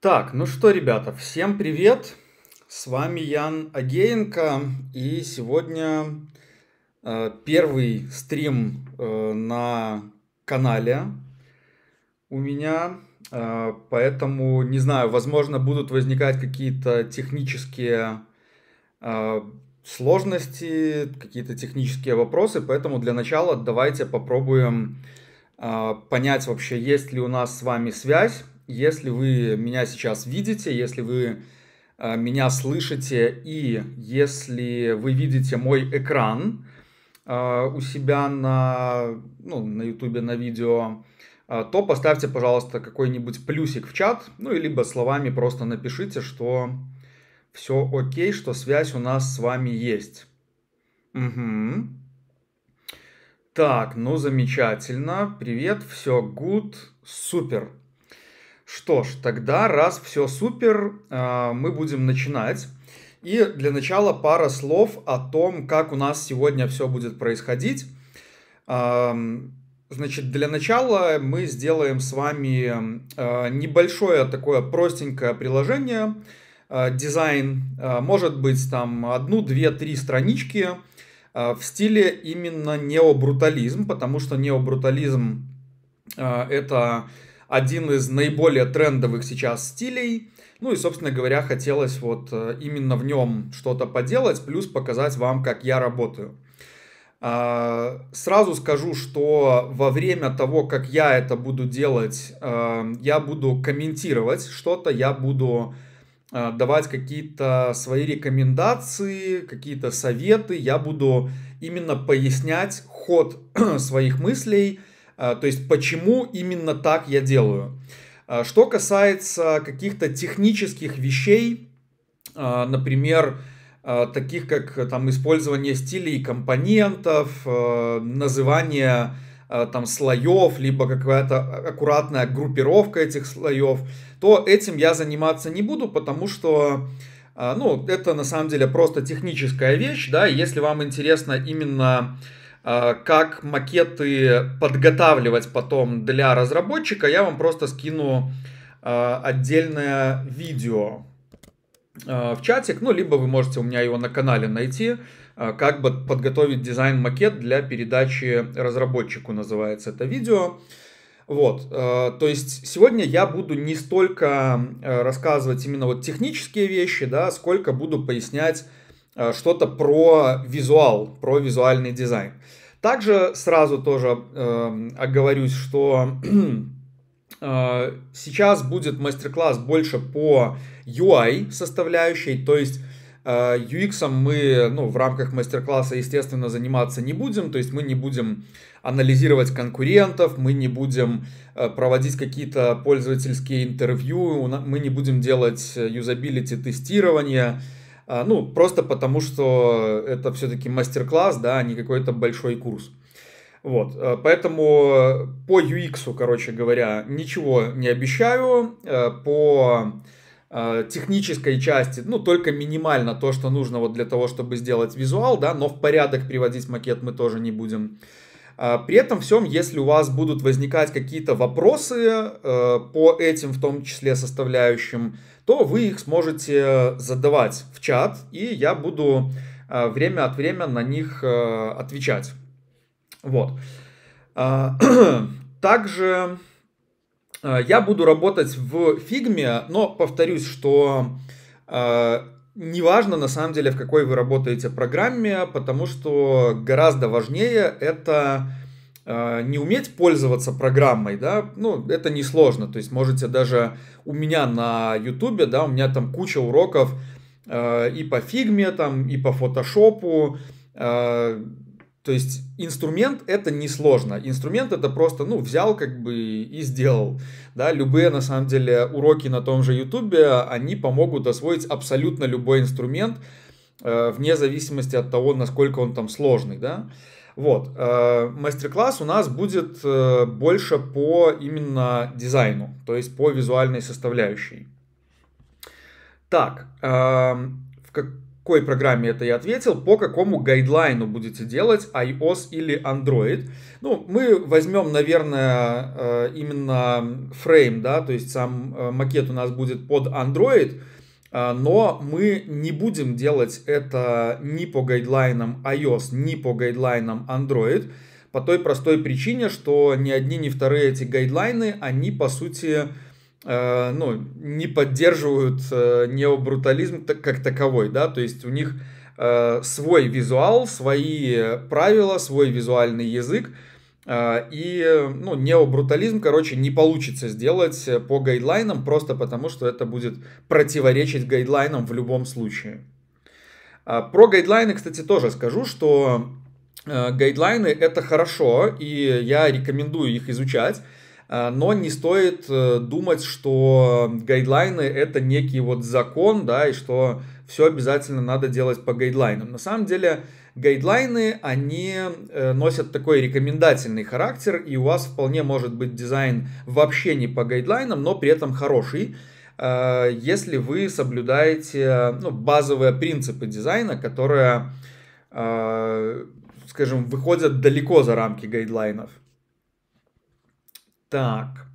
Так, ну что, ребята, всем привет! С вами Ян Агеенко, и сегодня э, первый стрим э, на канале у меня, э, поэтому, не знаю, возможно, будут возникать какие-то технические э, сложности, какие-то технические вопросы, поэтому для начала давайте попробуем э, понять вообще, есть ли у нас с вами связь, если вы меня сейчас видите, если вы а, меня слышите и если вы видите мой экран а, у себя на, ну, на YouTube, на видео, а, то поставьте, пожалуйста, какой-нибудь плюсик в чат, ну и либо словами просто напишите, что все окей, что связь у нас с вами есть. Угу. Так, ну замечательно, привет, все good, супер. Что ж, тогда раз все супер, а, мы будем начинать. И для начала пара слов о том, как у нас сегодня все будет происходить. А, значит, для начала мы сделаем с вами а, небольшое такое простенькое приложение, дизайн, может быть там одну, две, три странички в стиле именно необрутализм, потому что необрутализм это один из наиболее трендовых сейчас стилей. Ну и, собственно говоря, хотелось вот э, именно в нем что-то поделать, плюс показать вам, как я работаю. А, сразу скажу, что во время того, как я это буду делать, э, я буду комментировать что-то, я буду э, давать какие-то свои рекомендации, какие-то советы, я буду именно пояснять ход своих мыслей, а, то есть почему именно так я делаю. А, что касается каких-то технических вещей, а, например, таких как там использование стилей компонентов, называние там слоев, либо какая-то аккуратная группировка этих слоев, то этим я заниматься не буду, потому что ну, это на самом деле просто техническая вещь, да, если вам интересно именно а, как макеты подготавливать потом для разработчика, я вам просто скину а, отдельное видео а, в чатик, ну, либо вы можете у меня его на канале найти, как бы подготовить дизайн-макет для передачи разработчику, называется это видео. Вот, то есть сегодня я буду не столько рассказывать именно вот технические вещи, да, сколько буду пояснять что-то про визуал, про визуальный дизайн. Также сразу тоже э, оговорюсь, что э, сейчас будет мастер-класс больше по UI составляющей, то есть э, UX мы ну, в рамках мастер-класса, естественно, заниматься не будем, то есть мы не будем анализировать конкурентов, мы не будем э, проводить какие-то пользовательские интервью, мы не будем делать юзабилити-тестирование, э, тестирование а, ну, просто потому что это все-таки мастер-класс, да, а не какой-то большой курс. Вот, э, поэтому э, по UX, короче говоря, ничего не обещаю, э, по технической части, ну, только минимально то, что нужно вот для того, чтобы сделать визуал, да, но в порядок приводить макет мы тоже не будем. А, при этом всем, если у вас будут возникать какие-то вопросы э, по этим, в том числе составляющим, то вы их сможете задавать в чат, и я буду э, время от времени на них э, отвечать. Вот. А, также я буду работать в фигме, но повторюсь, что неважно на самом деле, в какой вы работаете программе, потому что гораздо важнее это э, не уметь пользоваться программой, да, ну, это несложно, то есть можете даже у меня на ютубе, да, у меня там куча уроков э, и по фигме, там, и по фотошопу, э, то есть инструмент это несложно. Инструмент это просто, ну, взял как бы и сделал. Да, любые, на самом деле, уроки на том же ютубе, они помогут освоить абсолютно любой инструмент, э, вне зависимости от того, насколько он там сложный, да. Вот, э, мастер-класс у нас будет э, больше по именно дизайну, то есть по визуальной составляющей. Так, эм, в как какой программе это я ответил, по какому гайдлайну будете делать iOS или Android. Ну, мы возьмем, наверное, э, именно фрейм, да, то есть сам э, макет у нас будет под Android, э, но мы не будем делать это ни по гайдлайнам iOS, ни по гайдлайнам Android, по той простой причине, что ни одни, ни вторые эти гайдлайны, они, по сути, Э, ну, не поддерживают э, необрутализм как таковой, да, то есть у них э, свой визуал, свои правила, свой визуальный язык, и, ну, необрутализм, короче, не получится сделать по гайдлайнам, просто потому что это будет противоречить гайдлайнам в любом случае. А, про гайдлайны, кстати, тоже скажу, что гайдлайны это хорошо, и я рекомендую их изучать, Э, но не стоит э, думать, что гайдлайны это некий вот закон, да, и что все обязательно надо делать по гайдлайнам. На самом деле гайдлайны, они э, носят такой рекомендательный характер, и у вас вполне может быть дизайн вообще не по гайдлайнам, но при этом хороший если вы соблюдаете ну, базовые принципы дизайна, которые, скажем, выходят далеко за рамки гайдлайнов. Так.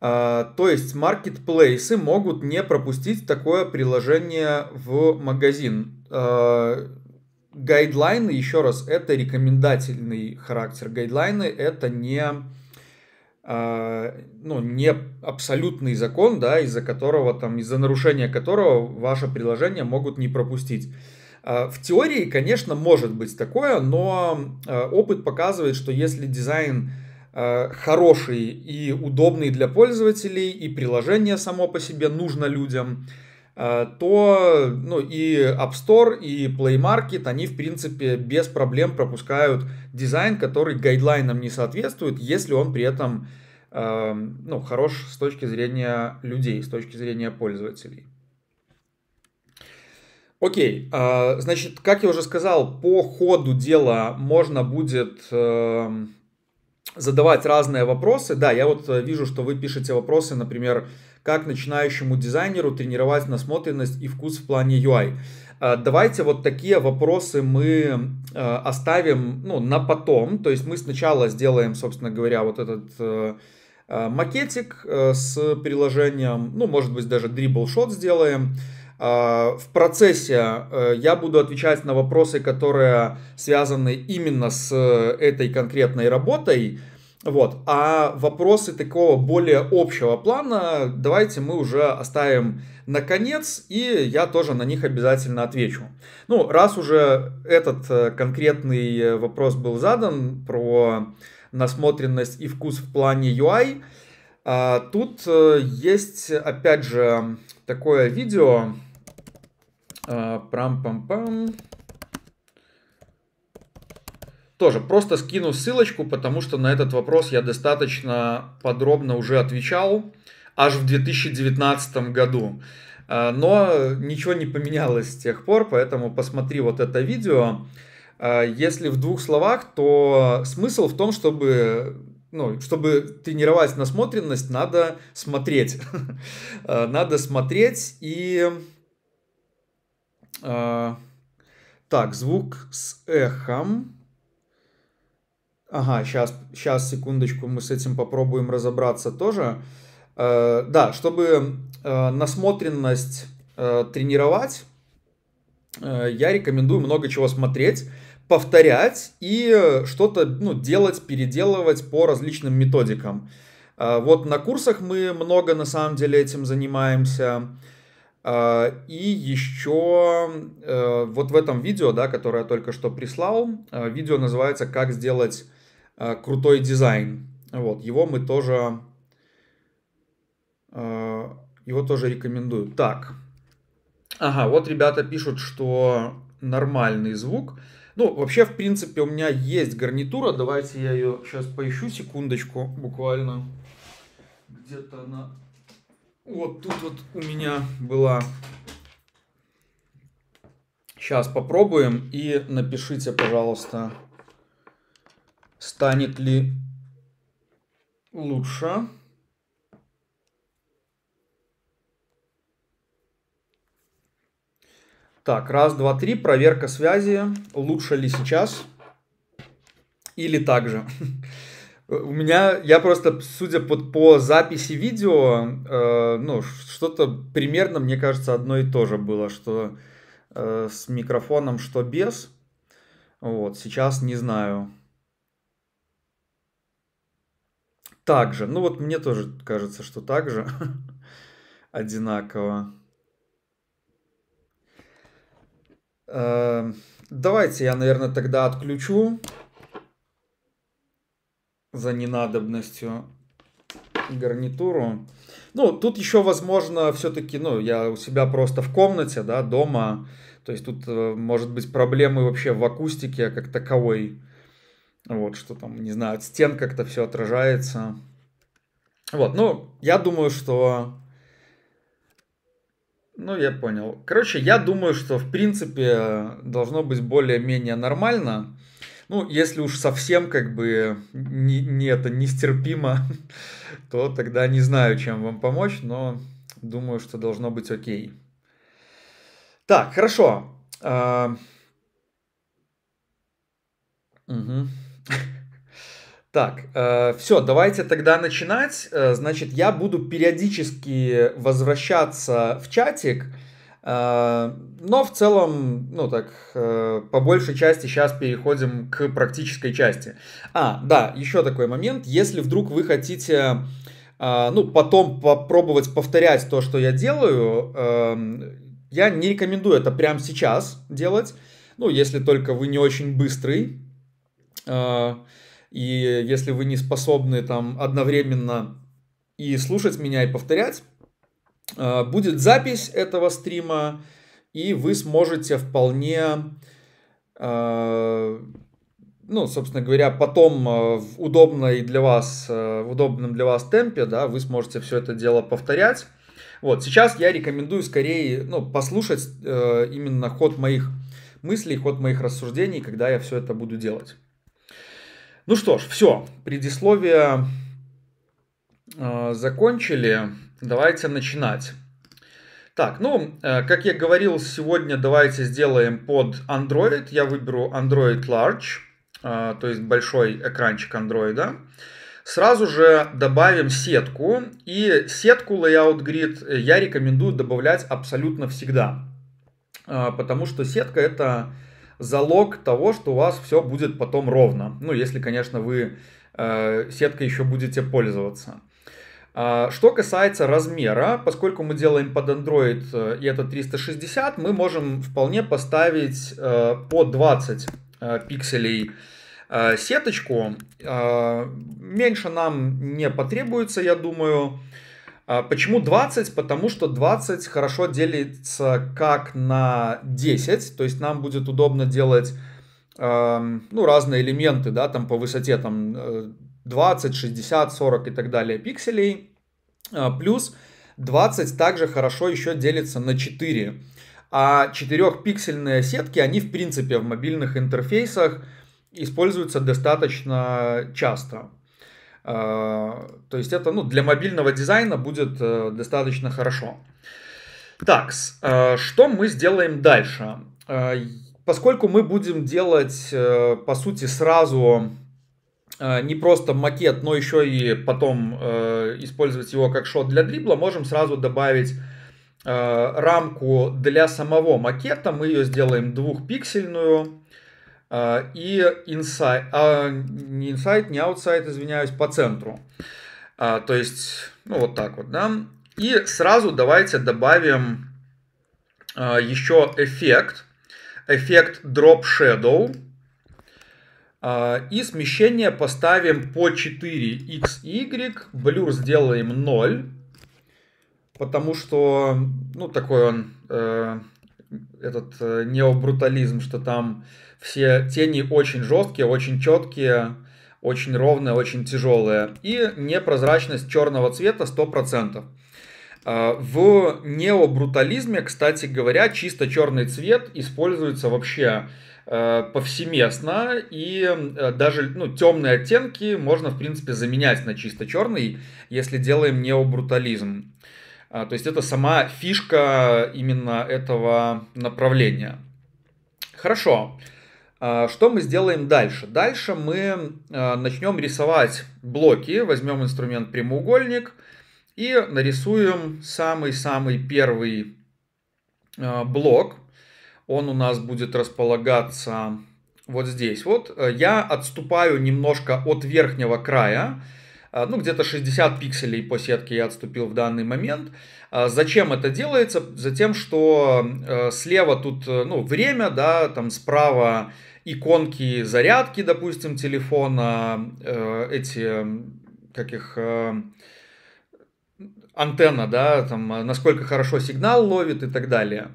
А, то есть маркетплейсы могут не пропустить такое приложение в магазин. А, гайдлайны, еще раз, это рекомендательный характер. Гайдлайны это не а, ну, не абсолютный закон, да, из-за которого там, из-за нарушения которого ваше приложение могут не пропустить. А, в теории, конечно, может быть такое, но а, опыт показывает, что если дизайн Э, хороший и удобный для пользователей, и приложение само по себе нужно людям, э, то ну, и App Store, и Play Market, они, в принципе, без проблем пропускают дизайн, который гайдлайнам не соответствует, если он при этом э, ну, хорош с точки зрения людей, с точки зрения пользователей. Окей, значит, как я уже сказал, по ходу дела можно будет задавать разные вопросы. Да, я вот э, вижу, что вы пишете вопросы, например, как начинающему дизайнеру тренировать насмотренность и вкус в плане UI. Э, давайте вот такие вопросы мы э, оставим ну, на потом. То есть мы сначала сделаем, собственно говоря, вот этот макетик с приложением, ну, может быть, даже дрибл-шот сделаем. А, в процессе э, я буду отвечать на вопросы, которые связаны именно с э, этой конкретной работой. Вот. А вопросы такого более общего плана давайте мы уже оставим на конец, и я тоже на них обязательно отвечу. Ну, раз уже этот э, конкретный вопрос был задан про насмотренность и вкус в плане UI, а, тут есть, опять же, такое видео, а, Прам-пам-пам. Тоже просто скину ссылочку, потому что на этот вопрос я достаточно подробно уже отвечал аж в 2019 году. А, но ничего не поменялось с тех пор, поэтому посмотри вот это видео. А, если в двух словах, то смысл в том, чтобы ну, чтобы тренировать насмотренность, надо смотреть. надо смотреть и а, так, звук с эхом. Ага, сейчас, сейчас, секундочку, мы с этим попробуем разобраться тоже. Э, да, чтобы э, насмотренность э, тренировать, э, я рекомендую много чего смотреть, повторять и что-то ну, делать, переделывать по различным методикам. Э, вот на курсах мы много на самом деле этим занимаемся. Э, а, и еще э, вот в этом видео, да, которое я только что прислал, э, видео называется «Как сделать э, крутой дизайн». Вот, его мы тоже, его тоже рекомендую. Так, ага, вот ребята пишут, что нормальный звук. Ну, вообще, в принципе, у меня есть гарнитура. Давайте я ее сейчас поищу секундочку буквально. Где-то она вот тут вот у меня была... Сейчас попробуем и напишите, пожалуйста, станет ли лучше. Так, раз, два, три, проверка связи. Лучше ли сейчас или так же? У меня, я просто, судя по, по записи видео, э, ну, что-то примерно, мне кажется, одно и то же было, что э, с микрофоном, что без. Вот, сейчас не знаю. Также, ну вот мне тоже кажется, что так же, одинаково. Эм, давайте я, наверное, тогда отключу за ненадобностью гарнитуру. Ну, тут еще, возможно, все-таки, ну, я у себя просто в комнате, да, дома. То есть тут э, может быть проблемы вообще в акустике как таковой. Вот, что там, не знаю, от стен как-то все отражается. Вот, ну, я думаю, что... Ну, я понял. Короче, я думаю, что, в принципе, должно быть более-менее нормально. Ну, если уж совсем как бы не, не это нестерпимо, то тогда не знаю, чем вам помочь, но думаю, что должно быть окей. Так, хорошо. А... Угу. Так, э, а, все, давайте тогда начинать. Э, значит, я буду периодически возвращаться в чатик. Э, но в целом, ну так, э, по большей части сейчас переходим к практической части. А, да, еще такой момент. Если вдруг вы хотите, э, ну, потом попробовать повторять то, что я делаю, эм, я не рекомендую это прямо сейчас делать. Ну, если только вы не очень быстрый, и если вы не способны там одновременно и слушать меня, и повторять, Э, будет запись этого стрима, и вы сможете вполне, э, ну, собственно говоря, потом э, в удобной для вас, в удобном для вас темпе, да, вы сможете все это дело повторять. Вот, сейчас я рекомендую скорее, ну, послушать именно ход моих мыслей, ход моих рассуждений, когда я все это буду делать. Ну что ж, все, предисловие закончили давайте начинать. Так, ну, э, как я говорил, сегодня давайте сделаем под Android. Я выберу Android Large, э, то есть большой экранчик Android. Сразу же добавим сетку. И сетку Layout Grid я рекомендую добавлять абсолютно всегда. Э, потому что сетка это залог того, что у вас все будет потом ровно. Ну, если, конечно, вы сеткой еще будете пользоваться. А, что касается размера, поскольку мы делаем под Android э, и это 360, мы можем вполне поставить э, по 20 э, пикселей сеточку. Меньше нам не потребуется, я думаю. А почему 20? Потому что 20 хорошо делится как на 10, то есть нам будет удобно делать эм, ну, разные элементы, да, там по высоте, там 20, 60, 40 и так далее пикселей. А, плюс 20 также хорошо еще делится на 4. А 4-пиксельные сетки, они в принципе в мобильных интерфейсах используются достаточно часто. А, то есть это ну, для мобильного дизайна будет э, достаточно хорошо. Так, э, что мы сделаем дальше? Э, поскольку мы будем делать, по сути, сразу а, не просто макет, но еще и потом э, использовать его как шот для дрибла, можем сразу добавить э, рамку для самого макета. Мы ее сделаем двухпиксельную э, и inside, а, не inside, не outside, извиняюсь, по центру. А, то есть, ну вот так вот, да. И сразу давайте добавим э, еще эффект. Эффект Drop Shadow а, и смещение поставим по 4 y, Блюр сделаем 0. Потому что, ну, такой он, э, этот э, необрутализм, что там все тени очень жесткие, очень четкие, очень ровные, очень тяжелые. И непрозрачность черного цвета 100%. А, в необрутализме, кстати говоря, чисто черный цвет используется вообще Э, повсеместно, и э, даже ну, темные оттенки можно, в принципе, заменять на чисто черный, если делаем необрутализм. А, то есть это сама фишка именно этого направления. Хорошо. А, что мы сделаем дальше? Дальше мы э, начнем рисовать блоки, возьмем инструмент прямоугольник и нарисуем самый-самый первый блок – он у нас будет располагаться вот здесь. Вот э, я отступаю немножко от верхнего края, э, ну где-то 60 пикселей по сетке я отступил в данный момент. Э, зачем это делается? Затем, что слева тут ну, время, да, там справа иконки зарядки, допустим, телефона, эти, как их, антенна, да, там, насколько хорошо сигнал ловит и так далее.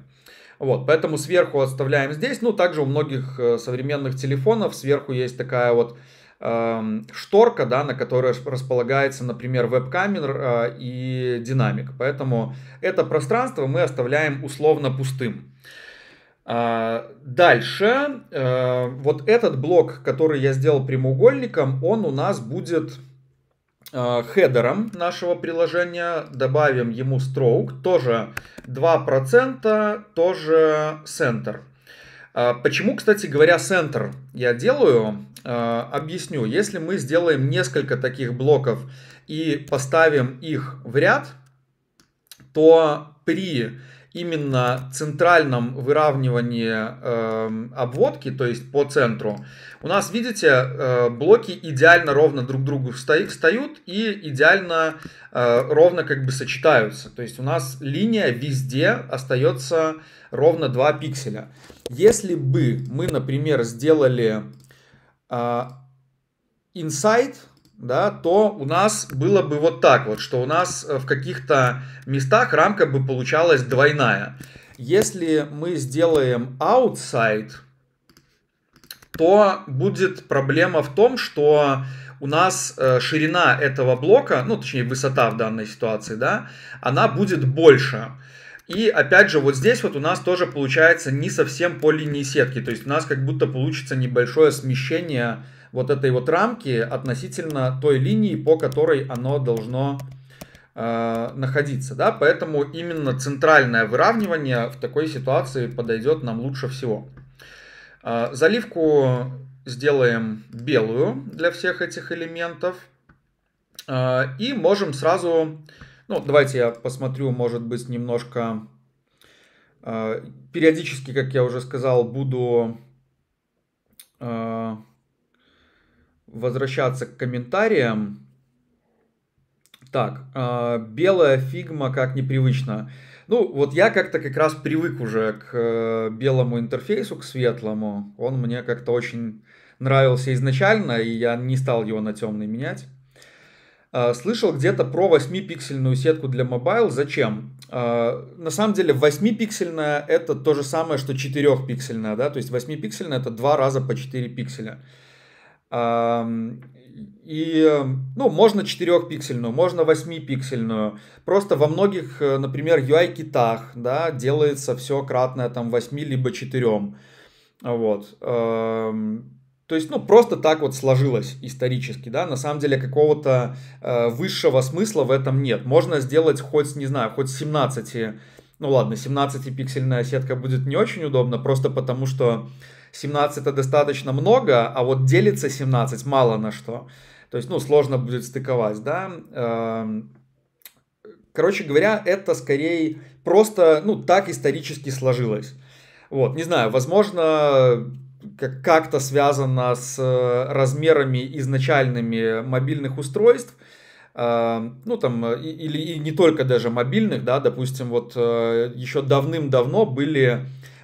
Вот, поэтому сверху оставляем здесь. Ну, также у многих э, современных телефонов сверху есть такая вот эм, шторка, да, на которой располагается, например, веб-камер э, и динамик. Поэтому это пространство мы оставляем условно пустым. А, дальше, э, вот этот блок, который я сделал прямоугольником, он у нас будет Э, хедером нашего приложения, добавим ему stroke, тоже 2%, тоже center. А почему, кстати говоря, center я делаю? Э, объясню. Если мы сделаем несколько таких блоков и поставим их в ряд, то при именно центральном выравнивании э, обводки, то есть по центру, у нас, видите, э, блоки идеально ровно друг к другу встают и идеально э, ровно как бы сочетаются. То есть у нас линия везде остается ровно 2 пикселя. Если бы мы, например, сделали э, inside, да, то у нас было бы вот так вот, что у нас э, в каких-то местах рамка бы получалась двойная. Если мы сделаем outside, то будет проблема в том, что у нас э, ширина этого блока, ну точнее высота в данной ситуации, да, она будет больше. И опять же, вот здесь вот у нас тоже получается не совсем по линии сетки. То есть у нас как будто получится небольшое смещение вот этой вот рамки относительно той линии, по которой оно должно э, находиться, да, поэтому именно центральное выравнивание в такой ситуации подойдет нам лучше всего. Э, заливку сделаем белую для всех этих элементов э, и можем сразу, ну, давайте я посмотрю, может быть, немножко э, периодически, как я уже сказал, буду э, возвращаться к комментариям. Так, а, белая фигма как непривычно. Ну, вот я как-то как раз привык уже к э, белому интерфейсу, к светлому. Он мне как-то очень нравился изначально, и я не стал его на темный менять. А, слышал где-то про 8-пиксельную сетку для мобайл. Зачем? А, на самом деле 8-пиксельная это то же самое, что 4-пиксельная. Да? То есть 8-пиксельная это два раза по 4 пикселя. И, эм, ну, можно 4-пиксельную, можно 8-пиксельную. Просто во многих, э, например, UI-китах, да, делается все кратное там 8 либо 4. Вот. Эм, то есть, ну, просто так вот сложилось исторически, да, на самом деле какого-то э, высшего смысла в этом нет. Можно сделать хоть, не знаю, хоть 17, ну ладно, 17-пиксельная сетка будет не очень удобно, просто потому что 17 это достаточно много, а вот делится 17 мало на что. То есть, ну, сложно будет стыковать, да. Эм, короче говоря, это скорее просто, ну, так исторически сложилось. Вот, не знаю, возможно, как-то связано с э, размерами изначальными мобильных устройств, эм, ну там, или и не только даже мобильных, да, допустим, вот э, еще давным-давно были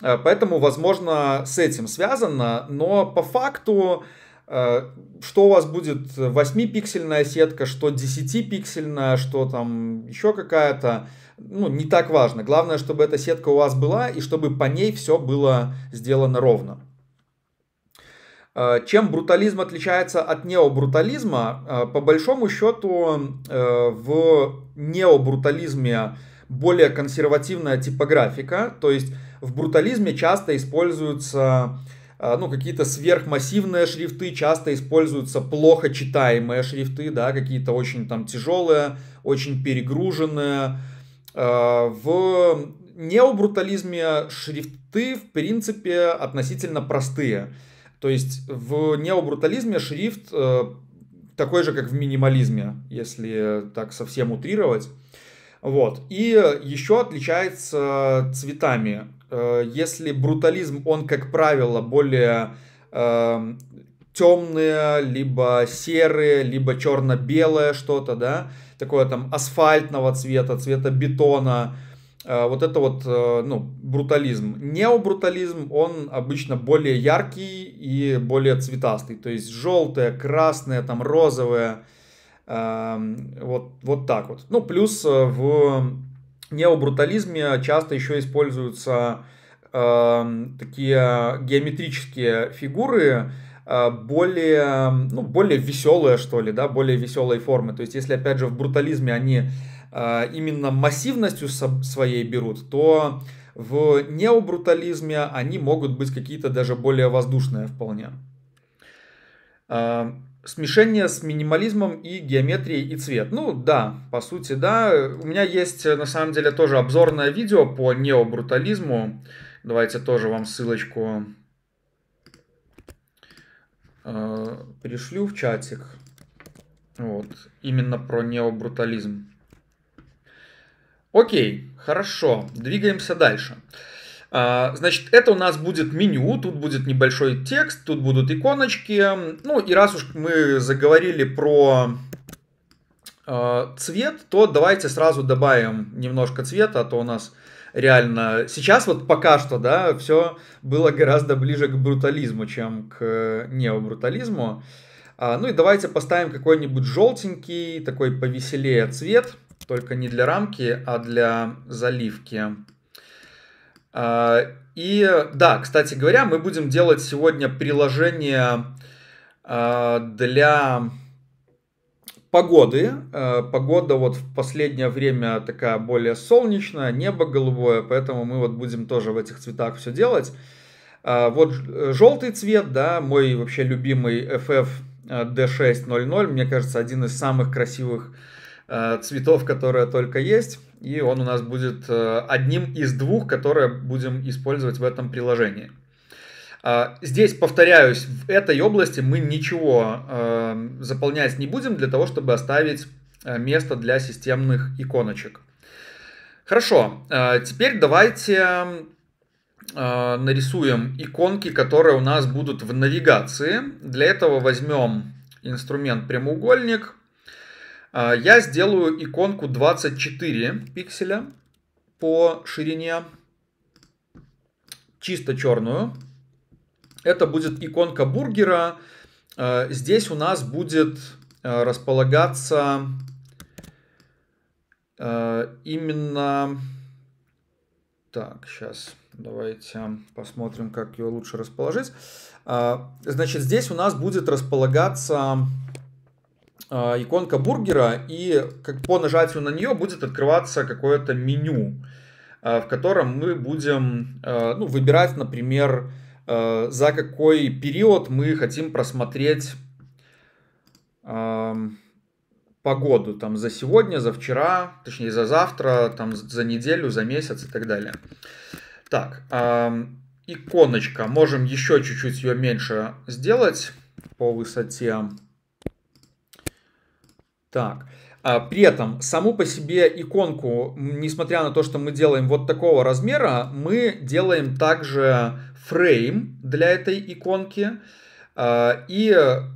Э, поэтому, возможно, с этим связано, но по факту, э, что у вас будет 8-пиксельная сетка, что 10-пиксельная, что там еще какая-то, ну, не так важно. Главное, чтобы эта сетка у вас была и чтобы по ней все было сделано ровно. Э, чем брутализм отличается от необрутализма? По большому счету, в необрутализме более консервативная типографика, то есть в брутализме часто используются а, ну, какие-то сверхмассивные шрифты, часто используются плохо читаемые шрифты, да, какие-то очень там тяжелые, очень перегруженные. А, в необрутализме шрифты, в принципе, относительно простые. То есть в необрутализме шрифт э, такой же, как в минимализме, если так совсем утрировать. Вот. И еще отличается цветами. Э, если брутализм, он, как правило, более э, темные, либо серые, либо черно-белое что-то, да, такое там асфальтного цвета, цвета бетона, э, вот это вот, э, ну, брутализм. Необрутализм, он обычно более яркий и более цветастый, то есть желтое, красное, там розовое, эм, вот, вот так вот. Ну, плюс в необрутализме часто еще используются э, такие геометрические фигуры, э, более, ну, более веселые, что ли, да, более веселые формы. То есть, если, опять же, в брутализме они э, именно массивностью своей берут, то в необрутализме они могут быть какие-то даже более воздушные вполне. Эм, смешение с минимализмом и геометрией и цвет. Ну да, по сути да. У меня есть на самом деле тоже обзорное видео по необрутализму. Давайте тоже вам ссылочку э, пришлю в чатик. Вот, именно про необрутализм. Окей, хорошо, двигаемся дальше. Дальше. А, значит, это у нас будет меню, тут будет небольшой текст, тут будут иконочки. Ну и раз уж мы заговорили про а, цвет, то давайте сразу добавим немножко цвета, а то у нас реально сейчас вот пока что, да, все было гораздо ближе к брутализму, чем к э, необрутализму. А, ну и давайте поставим какой-нибудь желтенький, такой повеселее цвет, только не для рамки, а для заливки. А, и да, кстати говоря, мы будем делать сегодня приложение а, для погоды. А, погода вот в последнее время такая более солнечная, небо голубое, поэтому мы вот будем тоже в этих цветах все делать. Вот желтый э, цвет, да, мой вообще любимый FF э, D600, мне кажется, один из самых красивых э, цветов, которые только есть и он у нас будет э, одним из двух, которые будем использовать в этом приложении. А, здесь, повторяюсь, в этой области мы ничего э, заполнять не будем для того, чтобы оставить э, место для системных иконочек. Хорошо, теперь давайте нарисуем иконки, которые у нас будут в навигации. Для этого возьмем инструмент прямоугольник – а, я сделаю иконку 24 пикселя по ширине, чисто черную. Это будет иконка бургера. А, здесь у нас будет а, располагаться именно... Так, сейчас давайте посмотрим, как ее лучше расположить. Значит, здесь у нас будет располагаться а, иконка бургера, и как по нажатию на нее будет открываться какое-то меню, а, в котором мы будем а, ну, выбирать, например, за какой период мы хотим просмотреть погоду, там, за сегодня, за вчера, точнее, за завтра, там, за неделю, за месяц и так далее. Так, иконочка, можем еще чуть-чуть ее меньше сделать по высоте. Так. А, при этом саму по себе иконку, несмотря на то, что мы делаем вот такого размера, мы делаем также фрейм для этой иконки а, и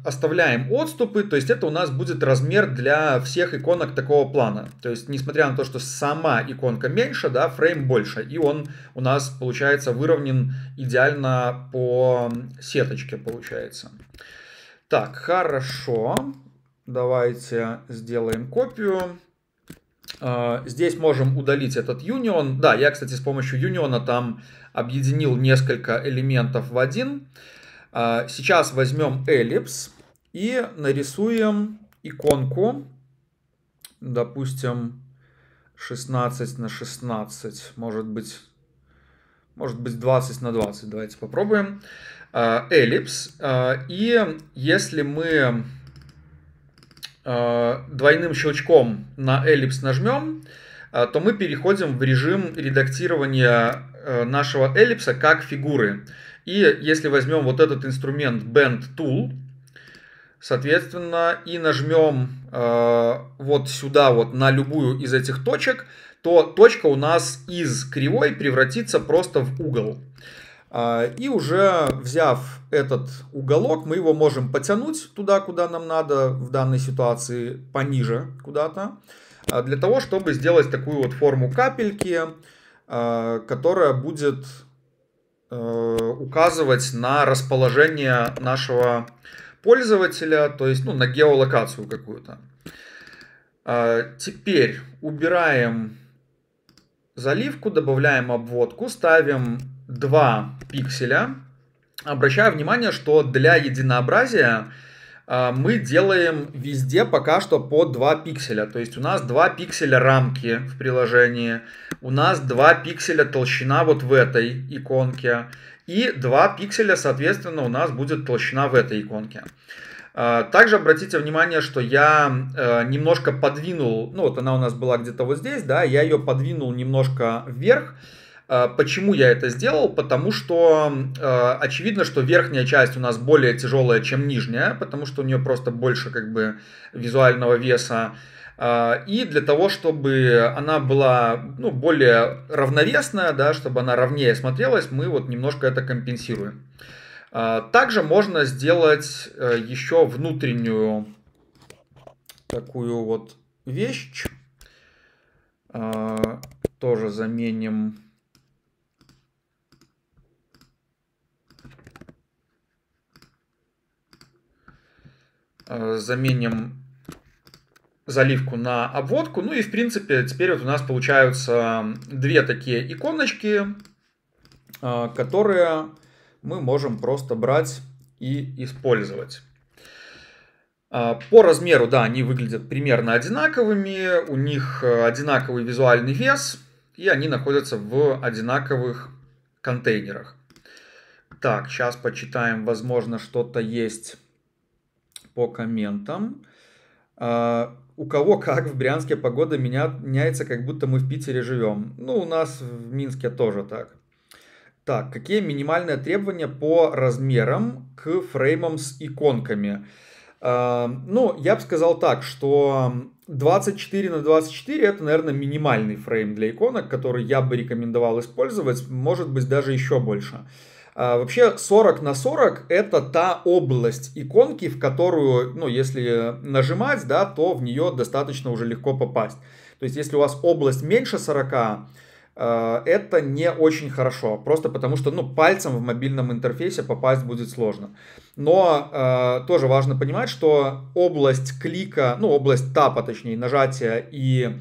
оставляем отступы, то есть это у нас будет размер для всех иконок такого плана. То есть, несмотря на то, что сама иконка меньше, да, фрейм больше, и он у нас, получается, выровнен идеально по сеточке, получается. Так, хорошо. Давайте сделаем копию. А, здесь можем удалить этот Union. Да, я, кстати, с помощью юниона там объединил несколько элементов в один. А, сейчас возьмем эллипс и нарисуем иконку. Допустим, 16 на 16. Может быть, может быть 20 на 20. Давайте попробуем. А, эллипс. И если мы Э, двойным щелчком на эллипс нажмем, э, то мы переходим в режим редактирования э, нашего эллипса как фигуры. И если возьмем вот этот инструмент Bend Tool, соответственно, и нажмем вот сюда вот на любую из этих точек, то точка у нас из кривой превратится просто в угол. А, и уже взяв этот уголок, мы его можем потянуть туда, куда нам надо, в данной ситуации пониже куда-то, а, для того, чтобы сделать такую вот форму капельки, а, которая будет э, указывать на расположение нашего пользователя, то есть ну, на геолокацию какую-то. Теперь убираем заливку, добавляем обводку, ставим два пикселя. Обращаю внимание, что для единообразия а, мы делаем везде пока что по 2 пикселя. То есть у нас 2 пикселя рамки в приложении, у нас 2 пикселя толщина вот в этой иконке, и 2 пикселя, соответственно, у нас будет толщина в этой иконке. А, также обратите внимание, что я э, немножко подвинул, ну вот она у нас была где-то вот здесь, да, я ее подвинул немножко вверх, а, почему я это сделал? Потому что а, очевидно, что верхняя часть у нас более тяжелая, чем нижняя, потому что у нее просто больше как бы визуального веса. А, и для того, чтобы она была ну, более равновесная, да, чтобы она ровнее смотрелась, мы вот немножко это компенсируем. также можно сделать э, еще внутреннюю такую вот вещь. тоже заменим Э, заменим заливку на обводку. Ну и в принципе теперь вот у нас получаются две такие иконочки, э, которые мы можем просто брать и использовать. Э, по размеру, да, они выглядят примерно одинаковыми, у них одинаковый визуальный вес, и они находятся в одинаковых контейнерах. Так, сейчас почитаем, возможно, что-то есть по комментам. Uh, у кого как в Брянске погода меня, меняется, как будто мы в Питере живем. Ну, у нас в Минске тоже так. Так, какие минимальные требования по размерам к фреймам с иконками? Uh, ну, я бы сказал так, что 24 на 24 это, наверное, минимальный фрейм для иконок, который я бы рекомендовал использовать, может быть, даже еще больше. Uh, а, вообще 40 на 40 это та область иконки, в которую, ну, если нажимать, да, то в нее достаточно уже легко попасть. То есть, если у вас область меньше 40, а, это не очень хорошо, просто потому что ну, пальцем в мобильном интерфейсе попасть будет сложно. Но а, тоже важно понимать, что область клика, ну область тапа, точнее нажатия и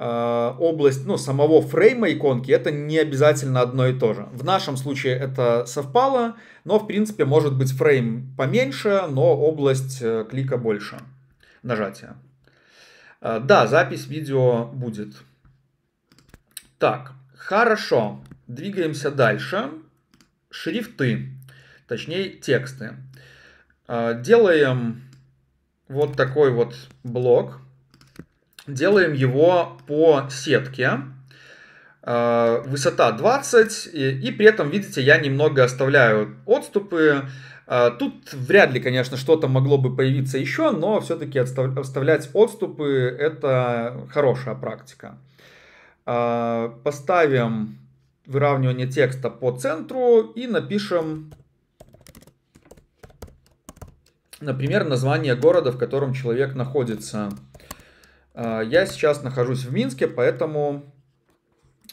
Э, область ну, самого фрейма иконки, это не обязательно одно и то же. В нашем случае это совпало, но в принципе может быть фрейм поменьше, но область э, клика больше нажатия. Э, да, запись видео будет. Так, хорошо. Двигаемся дальше. Шрифты, точнее тексты. Делаем вот такой вот блок Делаем его по сетке. Э, высота 20. И, и при этом, видите, я немного оставляю отступы. Э, тут вряд ли, конечно, что-то могло бы появиться еще, но все-таки оставлять отступы – это хорошая практика. Э, поставим выравнивание текста по центру и напишем, например, название города, в котором человек находится – а, я сейчас нахожусь в Минске, поэтому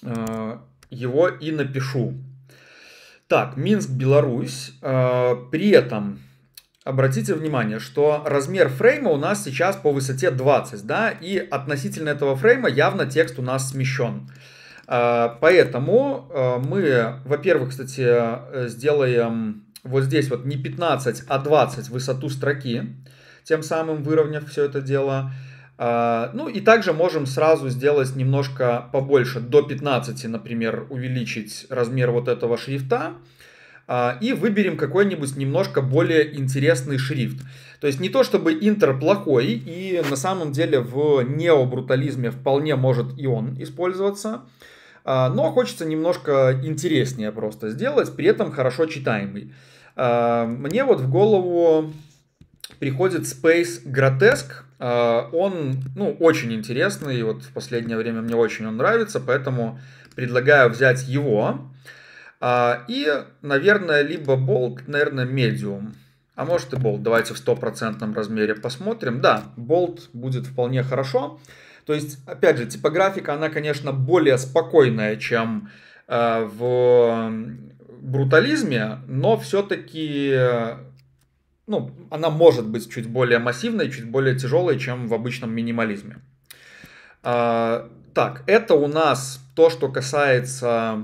а, его и напишу. Так, Минск, Беларусь. А, при этом обратите внимание, что размер фрейма у нас сейчас по высоте 20, да, и относительно этого фрейма явно текст у нас смещен. Поэтому мы, во-первых, кстати, сделаем вот здесь вот не 15, а 20 высоту строки, тем самым выровняв все это дело. А, ну и также можем сразу сделать немножко побольше, до 15, например, увеличить размер вот этого шрифта а, и выберем какой-нибудь немножко более интересный шрифт. То есть не то чтобы Интер плохой, и на самом деле в необрутализме вполне может и он использоваться, а, но хочется немножко интереснее просто сделать, при этом хорошо читаемый. Мне вот в голову приходит Space grotesk, а, Он, ну, очень интересный, и вот в последнее время мне очень он нравится, поэтому предлагаю взять его. А, и, наверное, либо Bolt, наверное, Medium. А может и болт. Давайте в стопроцентном размере посмотрим. Да, болт будет вполне хорошо. То есть, опять же, типографика, она, конечно, более спокойная, чем а, в брутализме, но все-таки ну, она может быть чуть более массивной, чуть более тяжелой, чем в обычном минимализме. А, так, это у нас то, что касается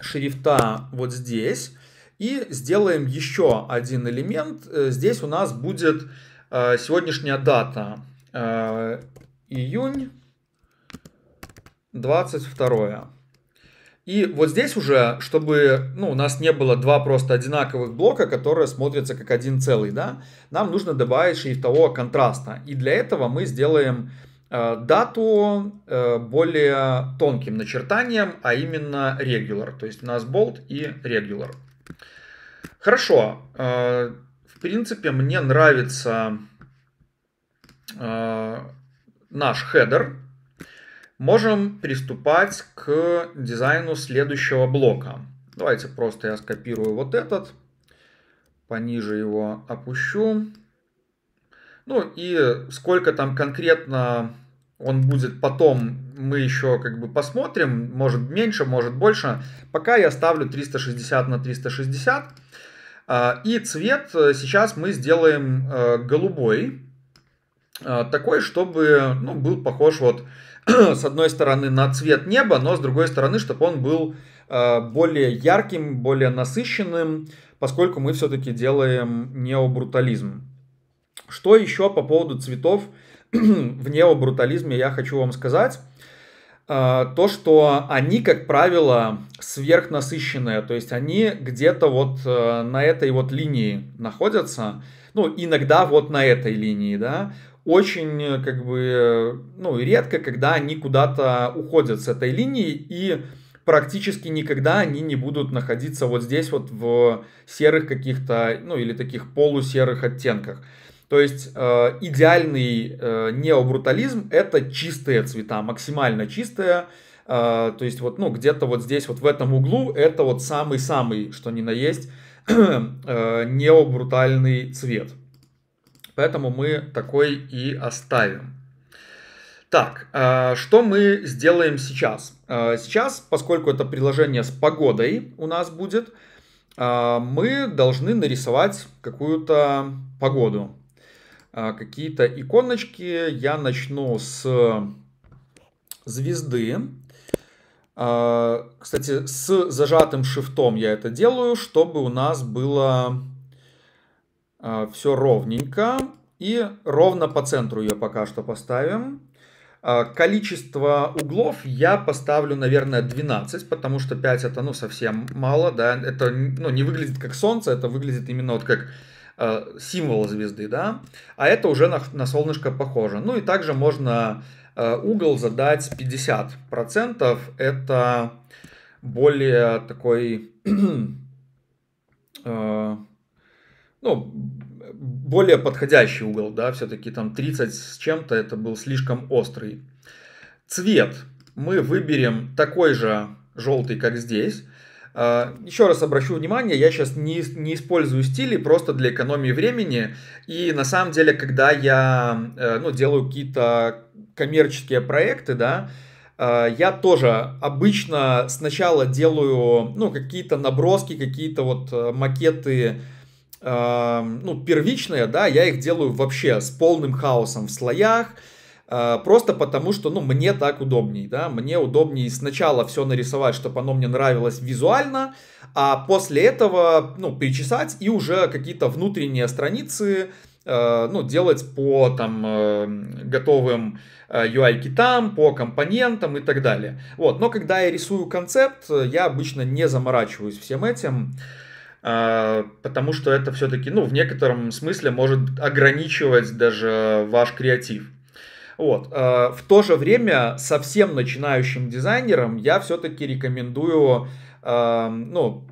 шрифта вот здесь. И сделаем еще один элемент. Э, здесь у нас будет э, сегодняшняя дата. Э, июнь 22. И вот здесь уже, чтобы ну, у нас не было два просто одинаковых блока, которые смотрятся как один целый, да, нам нужно добавить шрифтового контраста. И для этого мы сделаем э, дату э, более тонким начертанием, а именно regular. То есть у нас bold и regular. Хорошо. Э, в принципе, мне нравится э, наш хедер можем приступать к дизайну следующего блока. Давайте просто я скопирую вот этот, пониже его опущу. Ну и сколько там конкретно он будет потом, мы еще как бы посмотрим, может меньше, может больше. Пока я ставлю 360 на 360. А, и цвет сейчас мы сделаем э, голубой, а, такой, чтобы ну, был похож вот с одной стороны, на цвет неба, но с другой стороны, чтобы он был э, более ярким, более насыщенным, поскольку мы все-таки делаем необрутализм. Что еще по поводу цветов в необрутализме я хочу вам сказать. Э, то, что они, как правило, сверхнасыщенные, то есть они где-то вот э, на этой вот линии находятся, ну, иногда вот на этой линии, да, очень э, как бы, э, ну, редко, когда они куда-то уходят с этой линии и практически никогда они не будут находиться вот здесь вот в серых каких-то, ну, или таких полусерых оттенках. То есть э, идеальный э, необрутализм это чистые цвета, максимально чистые. Э, то есть вот, ну, где-то вот здесь, вот в этом углу, это вот самый-самый, что ни на есть, э, необрутальный цвет. Поэтому мы такой и оставим. Так, э, что мы сделаем сейчас? Э, сейчас, поскольку это приложение с погодой у нас будет, э, мы должны нарисовать какую-то погоду. Какие-то иконочки. Я начну с звезды. Кстати, с зажатым шифтом я это делаю, чтобы у нас было а, все ровненько. И ровно по центру ее пока что поставим. А, количество углов я поставлю, наверное, 12, потому что 5 это, ну, совсем мало, да, это, ну, не выглядит как солнце, это выглядит именно вот как э, символ звезды, да, а это уже на, на солнышко похоже. Ну и также можно э, угол задать 50%, это более такой... ну, более подходящий угол, да, все-таки там 30 с чем-то, это был слишком острый. Цвет мы выберем такой же желтый, как здесь. А, Еще раз обращу внимание, я сейчас не, не использую стили просто для экономии времени. И на самом деле, когда я э, ну, делаю какие-то коммерческие проекты, да, э, я тоже обычно сначала делаю ну, какие-то наброски, какие-то вот э, макеты Эм, ну, первичные, да, я их делаю вообще с полным хаосом в слоях, э, просто потому что, ну, мне так удобней, да, мне удобнее сначала все нарисовать, чтобы оно мне нравилось визуально, а после этого, ну, перечесать и уже какие-то внутренние страницы, э, ну, делать по, там, э, готовым UI-китам, по компонентам и так далее. Вот, но когда я рисую концепт, я обычно не заморачиваюсь всем этим, а, потому что это все-таки, ну, в некотором смысле может ограничивать даже ваш креатив. Вот. А, в то же время совсем начинающим дизайнерам я все-таки рекомендую, ну,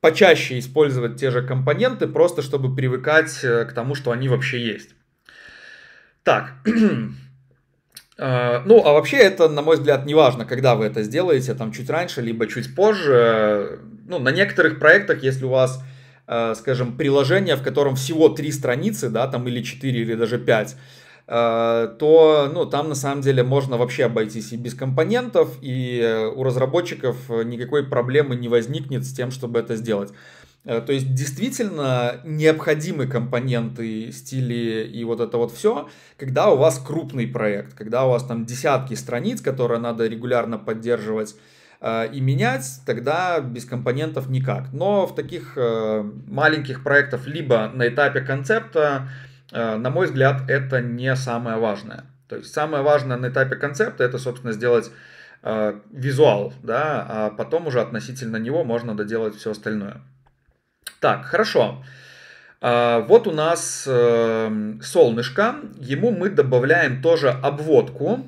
почаще использовать те же компоненты, просто чтобы привыкать э, к тому, что они вообще есть. Так, А, ну, а вообще это, на мой взгляд, не важно, когда вы это сделаете, там чуть раньше, либо чуть позже. Ну, на некоторых проектах, если у вас, а, скажем, приложение, в котором всего три страницы, да, там или четыре, или даже пять, а, то ну, там на самом деле можно вообще обойтись и без компонентов, и у разработчиков никакой проблемы не возникнет с тем, чтобы это сделать. Э, то есть действительно необходимы компоненты, стили и вот это вот все, когда у вас крупный проект, когда у вас там десятки страниц, которые надо регулярно поддерживать э, и менять, тогда без компонентов никак. Но в таких э, маленьких проектах либо на этапе концепта, на мой взгляд, это не самое важное. То есть самое важное на этапе концепта это, собственно, сделать визуал, да, а потом уже относительно него можно доделать все остальное. Так, хорошо. А, вот у нас эм, солнышко. Ему мы добавляем тоже обводку.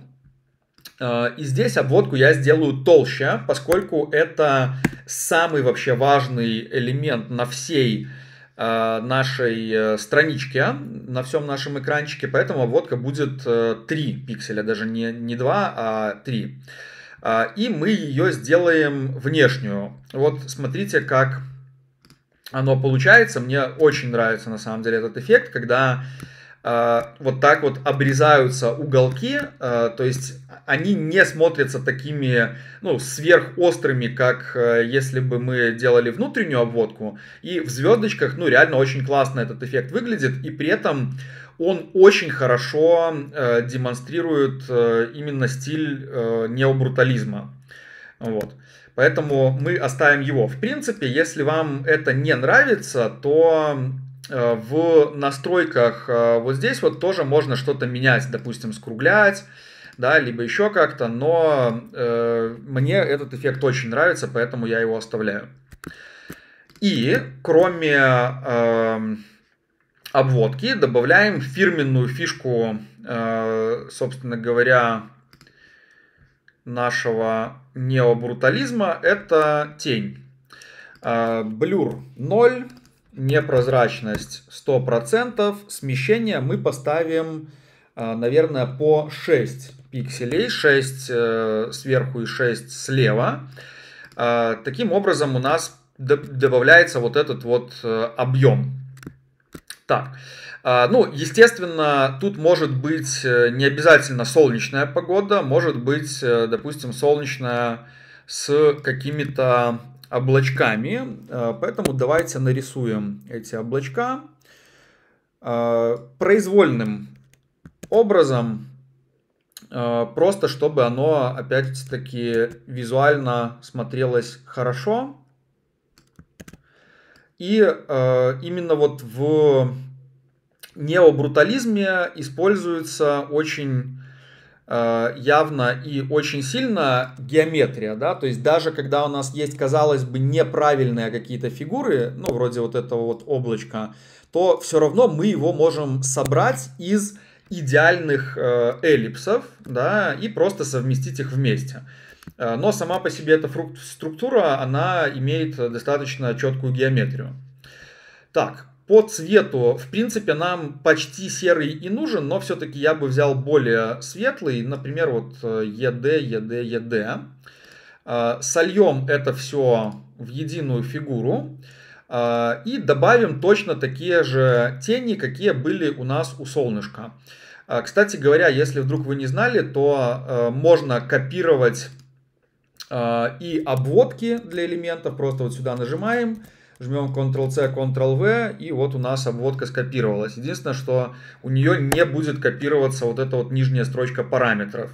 А, и здесь обводку я сделаю толще, поскольку это самый вообще важный элемент на всей э, нашей э, страничке, на всем нашем экранчике, поэтому обводка будет 3 э, пикселя, даже не, не 2, а 3. А, и мы ее сделаем внешнюю. Вот смотрите, как оно получается. Мне очень нравится на самом деле этот эффект, когда э, вот так вот обрезаются уголки, э, то есть они не смотрятся такими, ну, сверхострыми, как э, если бы мы делали внутреннюю обводку. И в звездочках, ну, реально очень классно этот эффект выглядит, и при этом он очень хорошо э, демонстрирует э, именно стиль э, необрутализма. Вот. Поэтому мы оставим его. В принципе, если вам это не нравится, то э, в настройках э, вот здесь вот тоже можно что-то менять, допустим, скруглять, да, либо еще как-то, но э, мне этот эффект очень нравится, поэтому я его оставляю. И кроме э, обводки добавляем фирменную фишку, э, собственно говоря, нашего необрутализма – это тень. А, блюр 0, непрозрачность 100%, смещение мы поставим, а, наверное, по 6 пикселей, 6 э, сверху и 6 слева. А, таким образом у нас добавляется вот этот вот э, объем. Так, а, ну, естественно, тут может быть э, не обязательно солнечная погода, может быть, э, допустим, солнечная с какими-то облачками. Э, поэтому давайте нарисуем эти облачка произвольным образом, просто чтобы оно опять-таки визуально смотрелось хорошо. И именно вот в необрутализме используется очень э, явно и очень сильно геометрия, да, то есть даже когда у нас есть, казалось бы, неправильные какие-то фигуры, ну, вроде вот этого вот облачка, то все равно мы его можем собрать из идеальных э, эллипсов, да, и просто совместить их вместе. Э, но сама по себе эта структура, она имеет достаточно четкую геометрию. Так, по цвету, в принципе, нам почти серый и нужен, но все-таки я бы взял более светлый, например, вот ED, ED, ED. Сольем это все в единую фигуру э, и добавим точно такие же тени, какие были у нас у солнышка. Э, кстати говоря, если вдруг вы не знали, то э, можно копировать и обводки для элементов, просто вот сюда нажимаем, жмем Ctrl-C, Ctrl-V, и вот у нас обводка скопировалась. Единственное, что у нее не будет копироваться вот эта вот нижняя строчка параметров.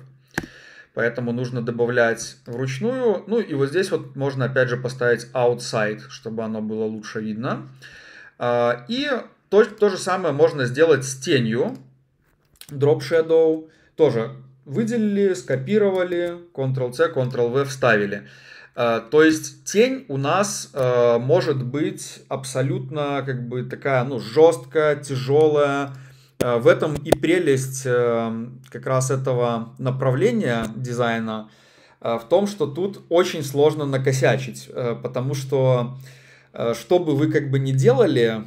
Поэтому нужно добавлять вручную. Ну и вот здесь вот можно опять же поставить outside, чтобы оно было лучше видно. А, и то, то же самое можно сделать с тенью. Drop Shadow тоже выделили, скопировали, Ctrl-C, Ctrl-V вставили. Э, то есть тень у нас э, может быть абсолютно как бы такая, ну, жесткая, тяжелая. Э, в этом и прелесть э, как раз этого направления дизайна э, в том, что тут очень сложно накосячить, э, потому что э, что бы вы как бы ни делали,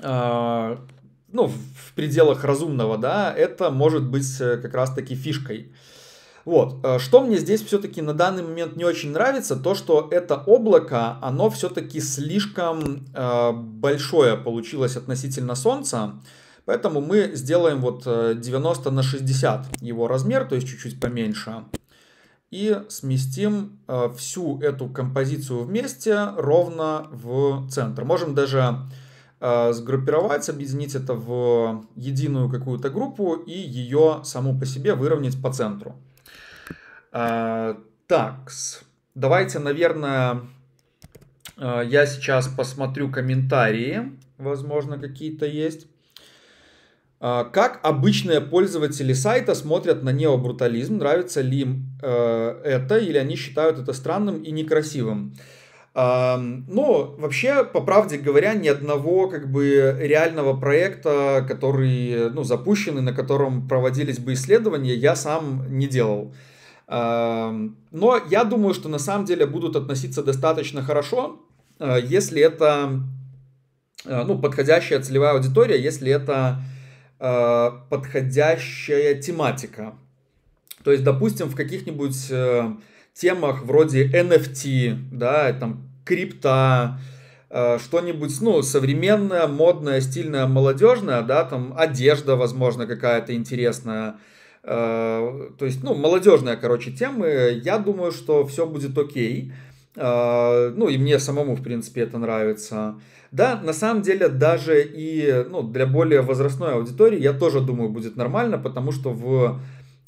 э, ну, в пределах разумного, да, это может быть э, как раз-таки фишкой. Э, вот, э, что мне здесь все-таки на данный момент не очень нравится, то, что это облако, оно все-таки слишком э, большое получилось относительно Солнца, поэтому мы сделаем вот 90 э, на 60 его размер, то есть чуть-чуть поменьше, и сместим э, всю эту композицию вместе ровно в центр. Можем даже э, сгруппировать, объединить это в единую какую-то группу и ее саму по себе выровнять по центру. А, такс. Давайте, наверное, а, я сейчас посмотрю комментарии. Возможно, какие-то есть. А, как обычные пользователи сайта смотрят на необрутализм? Нравится ли им э, это или они считают это странным и некрасивым? А, Но ну, вообще, по правде говоря, ни одного как бы реального проекта, который ну, запущен и на котором проводились бы исследования, я сам не делал. Но я думаю, что на самом деле будут относиться достаточно хорошо, э, если это э, ну, подходящая целевая аудитория, если это э, подходящая тематика. То есть, допустим, в каких-нибудь темах вроде NFT, да, там крипта, что-нибудь, ну, современное, модное, стильное, молодежное, да, там одежда, возможно, какая-то интересная, Э, то есть, ну, молодежная, короче, темы. Я думаю, что все будет окей. Э, ну, и мне самому, в принципе, это нравится. Да, на самом деле, даже и ну, для более возрастной аудитории, я тоже думаю, будет нормально, потому что в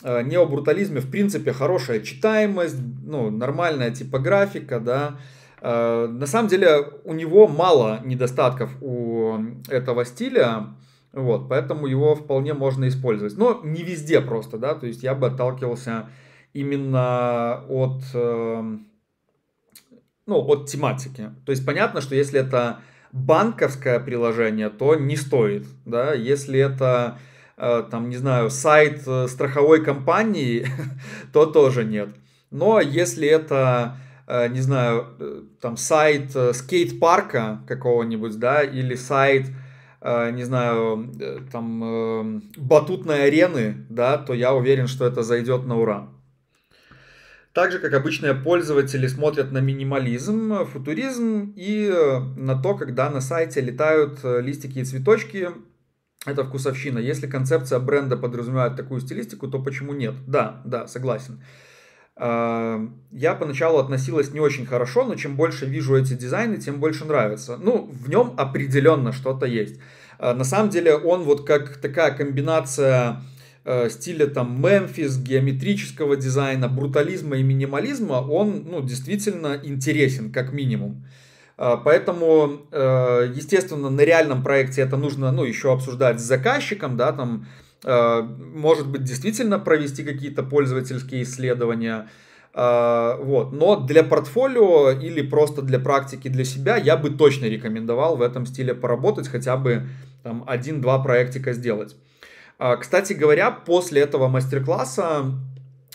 э, необрутализме, в принципе, хорошая читаемость, ну, нормальная типографика, да. На самом деле, у него мало недостатков у этого стиля вот, поэтому его вполне можно использовать. Но не везде просто, да, то есть я бы отталкивался именно от, эм, ну, от тематики. То есть понятно, что если это банковское приложение, то не стоит, да, если это э, там, не знаю, сайт э, страховой компании, то тоже нет. Но если это, э, не знаю, там сайт скейт-парка какого-нибудь, да, или сайт Э, не знаю, э, там, эм, батутной арены, да, то я уверен, что это зайдет на ура. Также как обычные пользователи смотрят на минимализм, футуризм и э, на то, когда на сайте летают листики и цветочки, это вкусовщина. Если концепция бренда подразумевает такую стилистику, то почему нет? Да, да, согласен. Эм, я поначалу относилась не очень хорошо, но чем больше вижу эти дизайны, тем больше нравится. Ну, в нем определенно что-то есть. Э, на самом деле он вот как такая комбинация э, стиля там Мемфис, геометрического дизайна, брутализма и минимализма, он ну, действительно интересен как минимум. Э, поэтому, естественно, на реальном проекте это нужно ну, еще обсуждать с заказчиком, да, там Э, может быть, действительно провести какие-то пользовательские исследования, э, вот. Но для портфолио или просто для практики для себя я бы точно рекомендовал в этом стиле поработать, хотя бы там один-два проектика сделать. Э, кстати говоря, после этого мастер-класса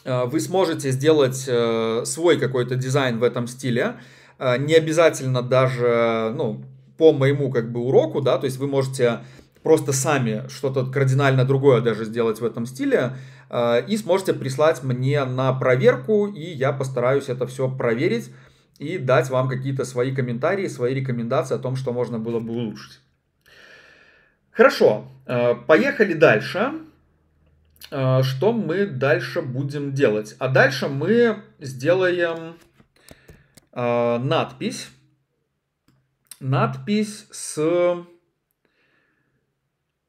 вы сможете сделать свой какой-то дизайн в этом стиле. Не обязательно даже, ну, по моему как бы уроку, да, то есть вы можете просто сами что-то кардинально другое даже сделать в этом стиле, э, и сможете прислать мне на проверку, и я постараюсь это все проверить и дать вам какие-то свои комментарии, свои рекомендации о том, что можно было бы улучшить. Хорошо, э, поехали дальше. Э, что мы дальше будем делать? А дальше мы сделаем надпись. Надпись с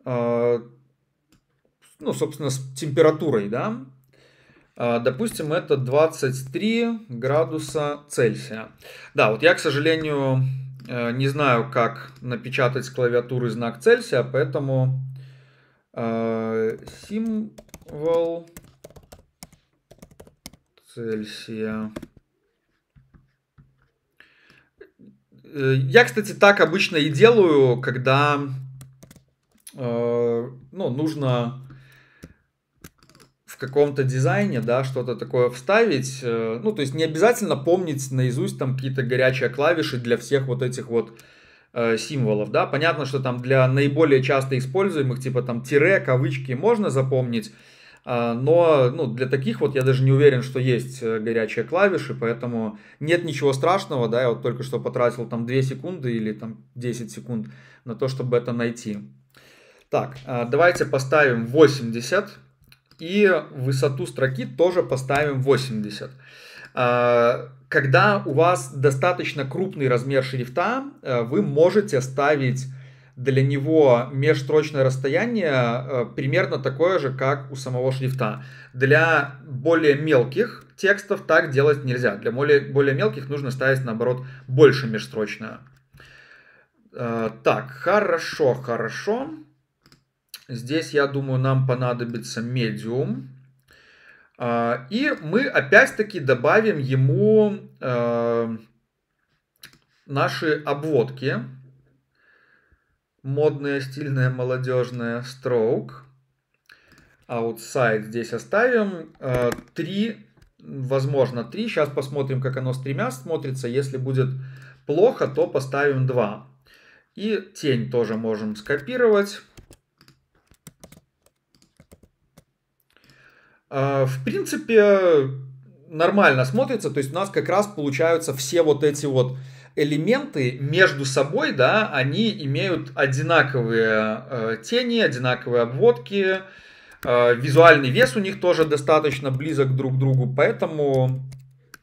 а, ну, собственно, с температурой, да, а, допустим, это 23 градуса Цельсия. Да, вот я, к сожалению, э, не знаю, как напечатать с клавиатуры знак Цельсия, поэтому э, символ Цельсия. Э, я, кстати, так обычно и делаю, когда Э, ну, нужно в каком-то дизайне, да, что-то такое вставить. Э, ну, то есть не обязательно помнить наизусть там какие-то горячие клавиши для всех вот этих вот э, символов, да. Понятно, что там для наиболее часто используемых, типа там тире, кавычки, можно запомнить, но ну, для таких вот я даже не уверен, что есть горячие клавиши, поэтому нет ничего страшного, да, я вот только что потратил там 2 секунды или там 10 секунд на то, чтобы это найти. Так, а, давайте поставим 80 и высоту строки тоже поставим 80. А, когда у вас достаточно крупный размер шрифта, э, вы можете ставить для него межстрочное расстояние э, примерно такое же, как у самого шрифта. Для более мелких текстов так делать нельзя. Для более, более мелких нужно ставить, наоборот, больше межстрочное. Э, так, хорошо, хорошо. Здесь, я думаю, нам понадобится медиум. А, и мы опять-таки добавим ему э, наши обводки. Модная, стильная, молодежная stroke. Outside а здесь оставим. Э, три, возможно, три. Сейчас посмотрим, как оно с тремя смотрится. Если будет плохо, то поставим два. И тень тоже можем скопировать. Э, в принципе, нормально смотрится. То есть у нас как раз получаются все вот эти вот элементы между собой, да, они имеют одинаковые э, тени, одинаковые обводки, э, визуальный вес у них тоже достаточно близок друг к другу, поэтому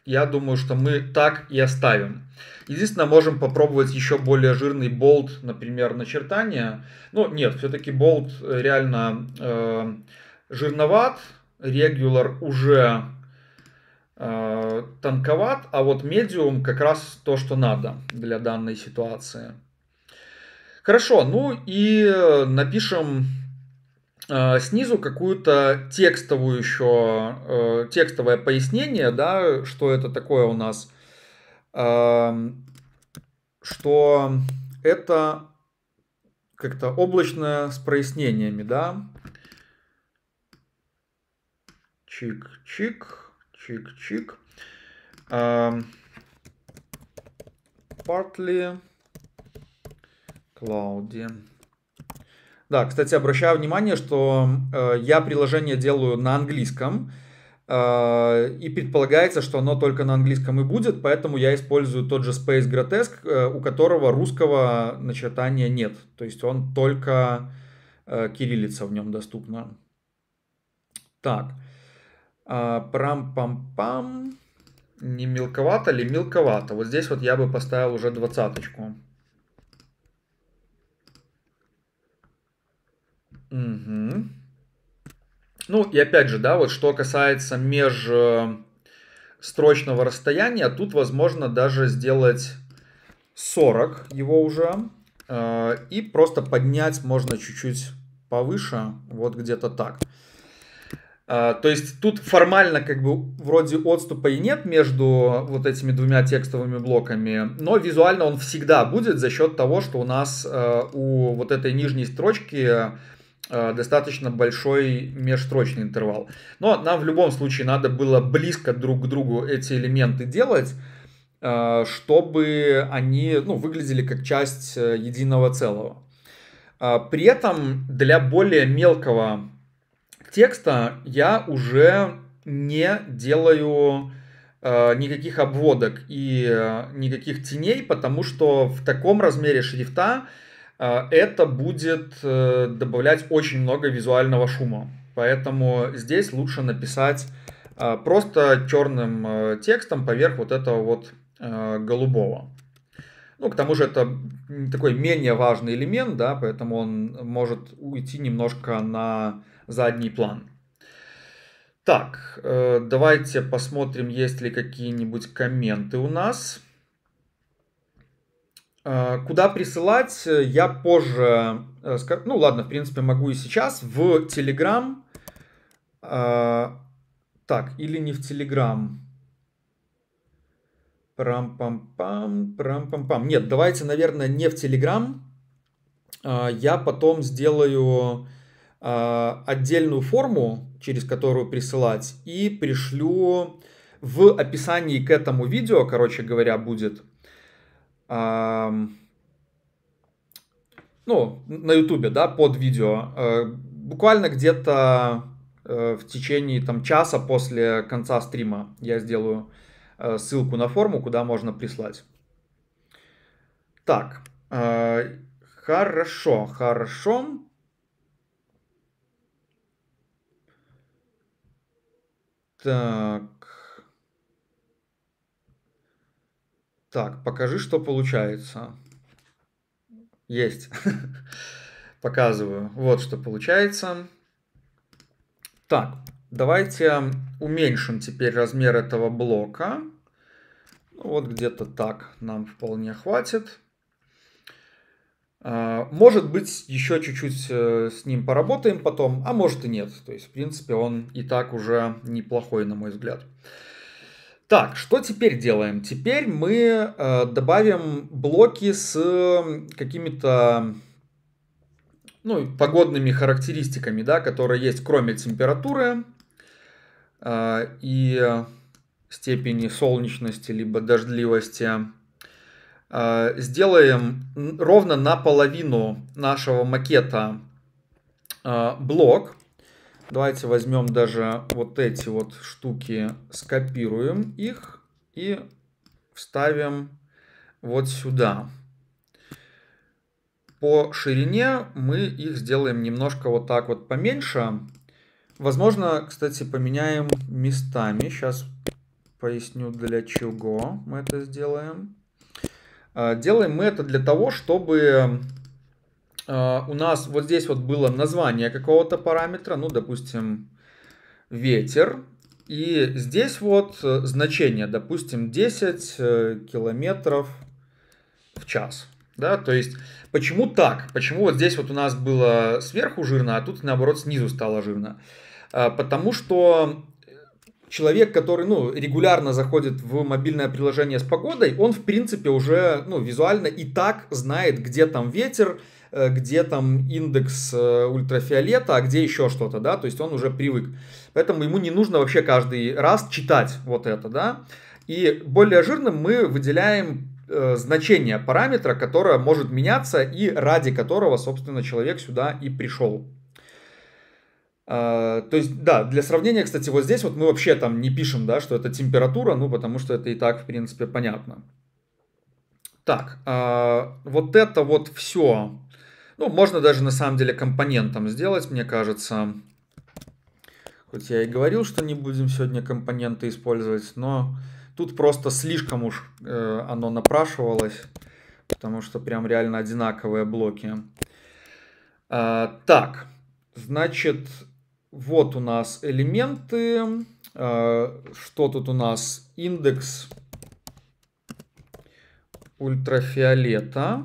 я думаю, что мы так и оставим. Единственное, можем попробовать еще более жирный болт, например, начертания. Ну, нет, все-таки болт э, реально э, жирноват, Регуляр уже э, танковат, а вот медиум как раз то, что надо для данной ситуации. Хорошо, ну и э, напишем э, снизу какую-то текстовую еще, э, текстовое пояснение, да, что это такое у нас, э, что это как-то облачное с прояснениями, да, Чик-чик, чик-чик. Um, partly cloudy. Да, кстати, обращаю внимание, что э, я приложение делаю на английском, э, и предполагается, что оно только на английском и будет, поэтому я использую тот же Space Grotesque, э, у которого русского начертания нет. То есть он только э, кириллица в нем доступна. Так. А, прам-пам-пам. Не мелковато ли? Мелковато. Вот здесь вот я бы поставил уже двадцаточку. Угу. Ну и опять же, да, вот что касается межстрочного э, расстояния, тут возможно даже сделать 40 его уже. А, и просто поднять можно чуть-чуть повыше, вот где-то так. А, то есть тут формально как бы вроде отступа и нет между вот этими двумя текстовыми блоками, но визуально он всегда будет за счет того, что у нас э, у вот этой нижней строчки э, достаточно большой межстрочный интервал. Но нам в любом случае надо было близко друг к другу эти элементы делать, э, чтобы они ну, выглядели как часть единого целого. А, при этом для более мелкого текста я уже не делаю э, никаких обводок и э, никаких теней, потому что в таком размере шрифта э, это будет э, добавлять очень много визуального шума. Поэтому здесь лучше написать э, просто черным э, текстом поверх вот этого вот э, голубого. Ну, к тому же это такой менее важный элемент, да, поэтому он может уйти немножко на задний план. Так, э, давайте посмотрим, есть ли какие-нибудь комменты у нас. Э, куда присылать, э, я позже... Ну ладно, в принципе, могу и сейчас. В Telegram. Так, или не в Telegram. Прам-пам-пам, прам-пам-пам. Нет, давайте, наверное, не в Telegram. Я потом сделаю а, отдельную форму, через которую присылать, и пришлю в описании к этому видео, короче говоря, будет, ну, на ютубе, да, под видео, э, буквально где-то э, в течение там часа после конца стрима я сделаю э, ссылку на форму, куда можно прислать. Так, хорошо, хорошо. Так. Так, покажи, что получается. Есть. Показываю. Вот что получается. Так, давайте уменьшим теперь размер этого блока. Ну, вот где-то так нам вполне хватит. А, может быть, еще чуть-чуть э, с ним поработаем потом, а может и нет. То есть, в принципе, он и так уже неплохой, на мой взгляд. Так, что теперь делаем? Теперь мы э, добавим блоки с какими-то ну, погодными характеристиками, да, которые есть, кроме температуры э, и степени солнечности либо дождливости. Э, сделаем ровно наполовину нашего макета э, блок. Давайте возьмем даже вот эти вот штуки, скопируем их и вставим вот сюда. По ширине мы их сделаем немножко вот так вот поменьше. Возможно, кстати, поменяем местами. Сейчас поясню для чего мы это сделаем. А, делаем мы это для того, чтобы а, у нас вот здесь вот было название какого-то параметра, ну, допустим, ветер. И здесь вот э, значение, допустим, 10 э, километров в час. Да, то есть, почему так? Почему вот здесь вот у нас было сверху жирно, а тут, наоборот, снизу стало жирно? А, потому что человек, который, ну, регулярно заходит в мобильное приложение с погодой, он, в принципе, уже, ну, визуально и так знает, где там ветер, э, где там индекс э, ультрафиолета, а где еще что-то, да, то есть он уже привык. Поэтому ему не нужно вообще каждый раз читать вот это, да. И более жирным мы выделяем э, значение параметра, которое может меняться и ради которого, собственно, человек сюда и пришел. А, то есть, да, для сравнения, кстати, вот здесь вот мы вообще там не пишем, да, что это температура, ну, потому что это и так, в принципе, понятно. Так, а, вот это вот все, ну, можно даже на самом деле компонентом сделать, мне кажется. Хоть я и говорил, что не будем сегодня компоненты использовать, но тут просто слишком уж э, оно напрашивалось, потому что прям реально одинаковые блоки. А, так, значит, вот у нас элементы. Э, что тут у нас? Индекс ультрафиолета.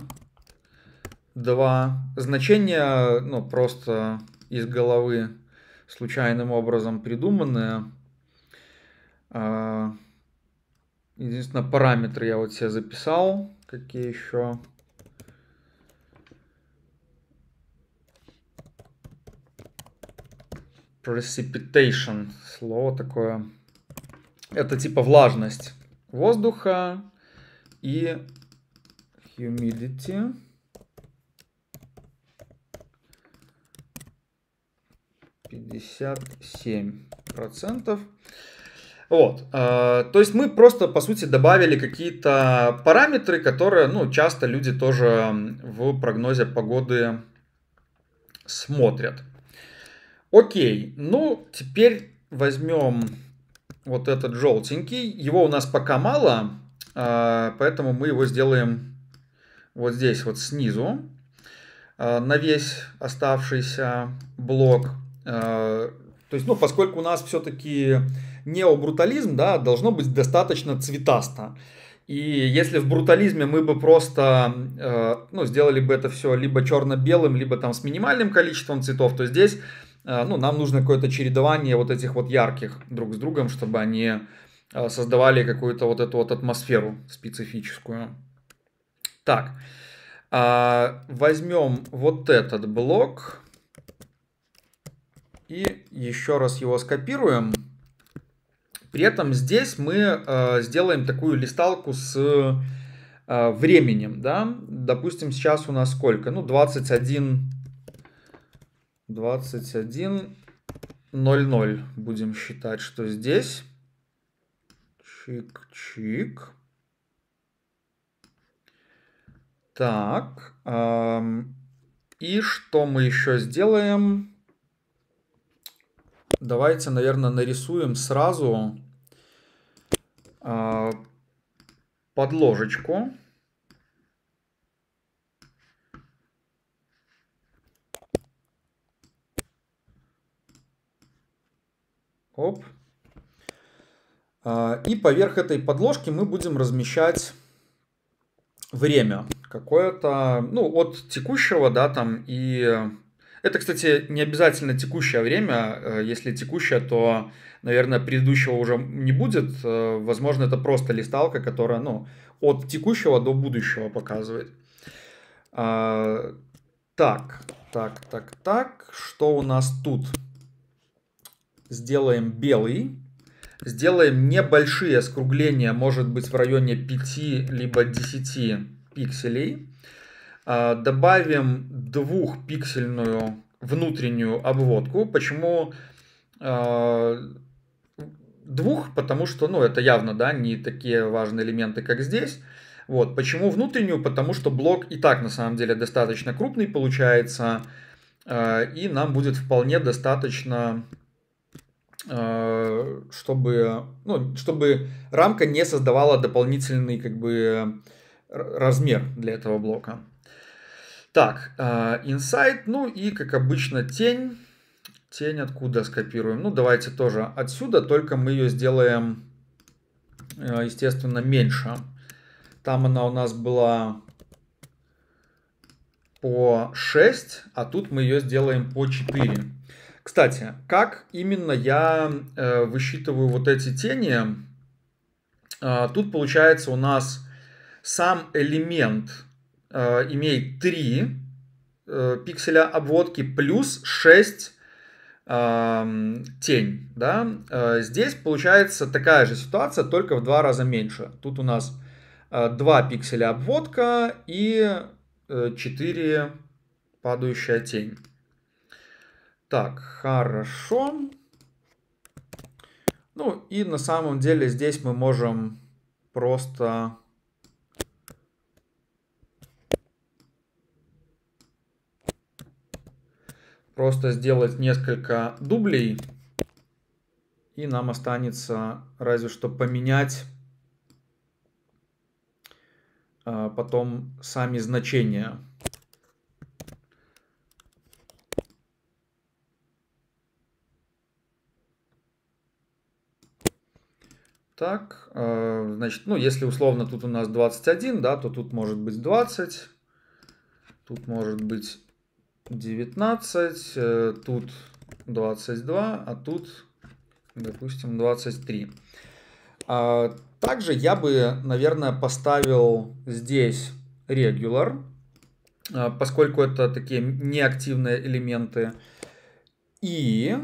2. Значение, ну, просто из головы случайным образом придуманное. Э, единственное, параметры я вот все записал. Какие еще? precipitation, слово такое. Это типа влажность воздуха и humidity. Пятьдесят процентов. Вот, а, то есть мы просто, по сути, добавили какие-то параметры, которые, ну, часто люди тоже в прогнозе погоды смотрят. Окей, ну теперь возьмем вот этот желтенький. Его у нас пока мало, а, поэтому мы его сделаем вот здесь вот снизу. А, на весь оставшийся блок. А, то есть, ну, поскольку у нас все-таки необрутализм, да, должно быть достаточно цветасто. И если в брутализме мы бы просто э, ну, сделали бы это все либо черно-белым, либо там с минимальным количеством цветов, то здесь Э, ну, нам нужно какое-то чередование вот этих вот ярких друг с другом, чтобы они э, создавали какую-то вот эту вот атмосферу специфическую. Так, а, возьмем вот этот блок и еще раз его скопируем. При этом здесь мы э, сделаем такую листалку с временем, да, допустим, сейчас у нас сколько? Ну, 21 21.00 будем считать, что здесь. Чик-чик. Так. Эм, и что мы еще сделаем? Давайте, наверное, нарисуем сразу э, подложечку. Оп. А, и поверх этой подложки мы будем размещать время какое-то, ну, от текущего, да, там, и это, кстати, не обязательно текущее время. Э, если текущее, то, наверное, предыдущего уже не будет. Э, возможно, это просто листалка, которая, ну, от текущего до будущего показывает. А, так, так, так, так, что у нас тут? сделаем белый, сделаем небольшие скругления, может быть в районе 5 либо 10 пикселей, а, добавим двухпиксельную внутреннюю обводку. Почему а, двух? Потому что, ну, это явно, да, не такие важные элементы, как здесь. Вот, почему внутреннюю? Потому что блок и так, на самом деле, достаточно крупный получается, а, и нам будет вполне достаточно Э, чтобы, ну, чтобы рамка не создавала дополнительный как бы э, размер для этого блока. Так, Insight, э, ну и как обычно тень. Тень откуда скопируем? Ну давайте тоже отсюда, только мы ее сделаем, естественно, меньше. Там она у нас была по 6, а тут мы ее сделаем по 4. Кстати, как именно я э, высчитываю вот эти тени? Э, тут получается у нас сам элемент э, имеет 3 э, пикселя обводки плюс 6 э, а, тень. Да? Э, здесь получается такая же ситуация, только в два раза меньше. Тут у нас э, 2 пикселя обводка и 4 э, падающая тень. Так, хорошо. Ну и на самом деле здесь мы можем просто... Просто сделать несколько дублей. И нам останется разве что поменять а, потом сами значения. Так, э, значит, ну, если условно тут у нас 21, да, то тут может быть 20, тут может быть 19, э, тут 22, а тут, допустим, 23. А также я бы, наверное, поставил здесь regular, э, поскольку это такие неактивные элементы. И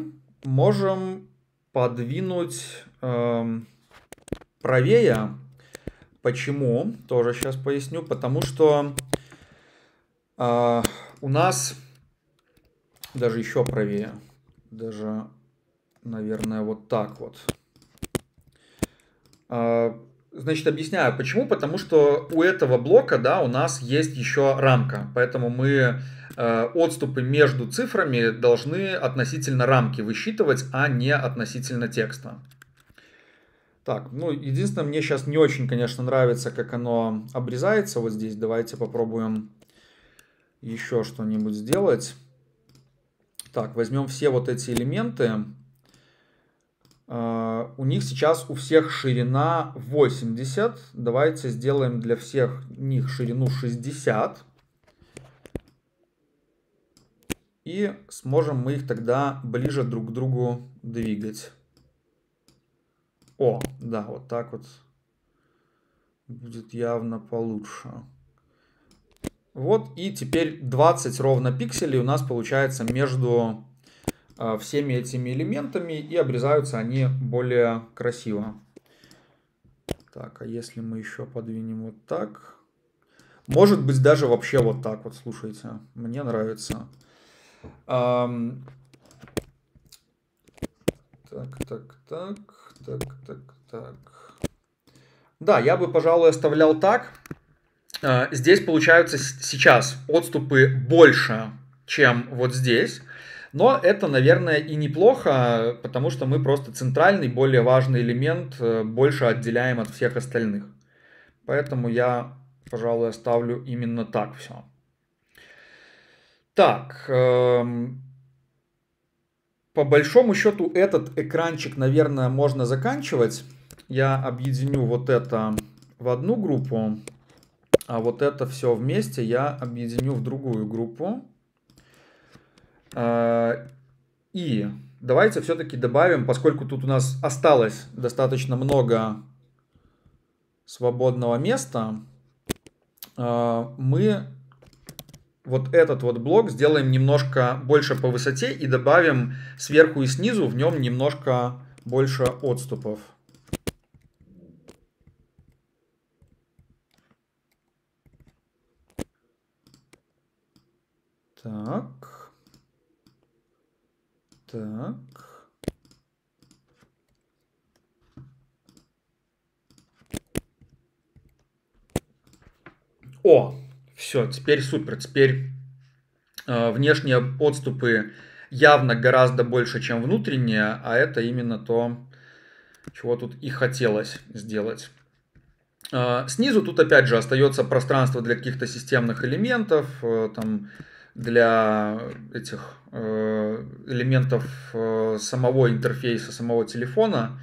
можем подвинуть эм, правее. Почему? Тоже сейчас поясню. Потому что э, у нас даже еще правее. Даже, наверное, вот так вот. Э, значит, объясняю. Почему? Потому что у этого блока, да, у нас есть еще рамка. Поэтому мы э, отступы между цифрами должны относительно рамки высчитывать, а не относительно текста. Так, ну, единственное, мне сейчас не очень, конечно, нравится, как оно обрезается вот здесь. Давайте попробуем еще что-нибудь сделать. Так, возьмем все вот эти элементы. А, у них сейчас у всех ширина 80. Давайте сделаем для всех них ширину 60. И сможем мы их тогда ближе друг к другу двигать. О, да, вот так вот будет явно получше. Вот и теперь 20 ровно пикселей у нас получается между а, всеми этими элементами и обрезаются они более красиво. Так, а если мы еще подвинем вот так? Может быть даже вообще вот так вот, слушайте, мне нравится. Эм... Так, так, так, так, так, так. Да, я бы, пожалуй, оставлял так. А, здесь получаются сейчас отступы больше, чем вот здесь. Но это, наверное, и неплохо, потому что мы просто центральный, более важный элемент э, больше отделяем от всех остальных. Поэтому я, пожалуй, оставлю именно так все. Так, эм, по большому счету этот экранчик, наверное, можно заканчивать я объединю вот это в одну группу, а вот это все вместе я объединю в другую группу. А, и давайте все-таки добавим, поскольку тут у нас осталось достаточно много свободного места, а, мы вот этот вот блок сделаем немножко больше по высоте и добавим сверху и снизу в нем немножко больше отступов. Так. Так. О, все, теперь супер. Теперь э, внешние подступы явно гораздо больше, чем внутренние, а это именно то, чего тут и хотелось сделать. Э, снизу тут опять же остается пространство для каких-то системных элементов, э, там для этих э, элементов э, самого интерфейса, самого телефона,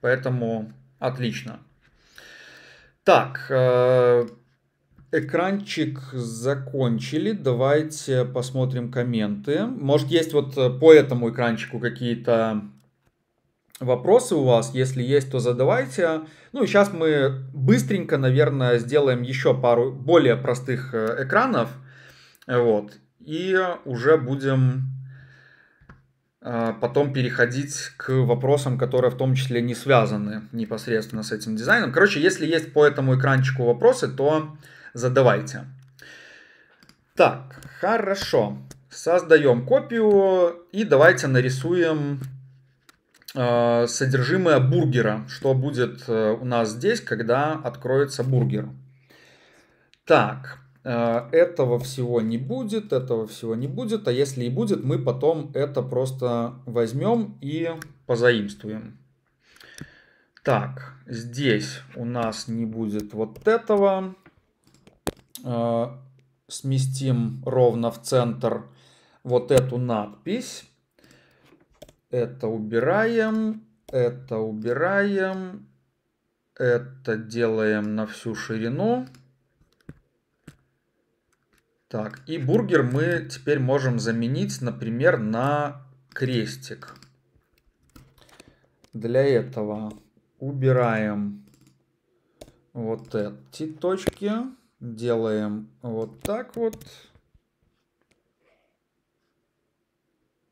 поэтому отлично. Так, э, экранчик закончили, давайте посмотрим комменты. Может есть вот по этому экранчику какие-то вопросы у вас, если есть, то задавайте. Ну и сейчас мы быстренько, наверное, сделаем еще пару более простых экранов. Вот. И уже будем а, потом переходить к вопросам, которые в том числе не связаны непосредственно с этим дизайном. Короче, если есть по этому экранчику вопросы, то задавайте. Так, хорошо. Создаем копию и давайте нарисуем э, содержимое бургера, что будет э, у нас здесь, когда откроется бургер. Так, Э, этого всего не будет, этого всего не будет, а если и будет, мы потом это просто возьмем и позаимствуем. Так, здесь у нас не будет вот этого. Э, сместим ровно в центр вот эту надпись. Это убираем, это убираем, это делаем на всю ширину. Так, и бургер мы теперь можем заменить, например, на крестик. Для этого убираем вот эти точки, делаем вот так вот,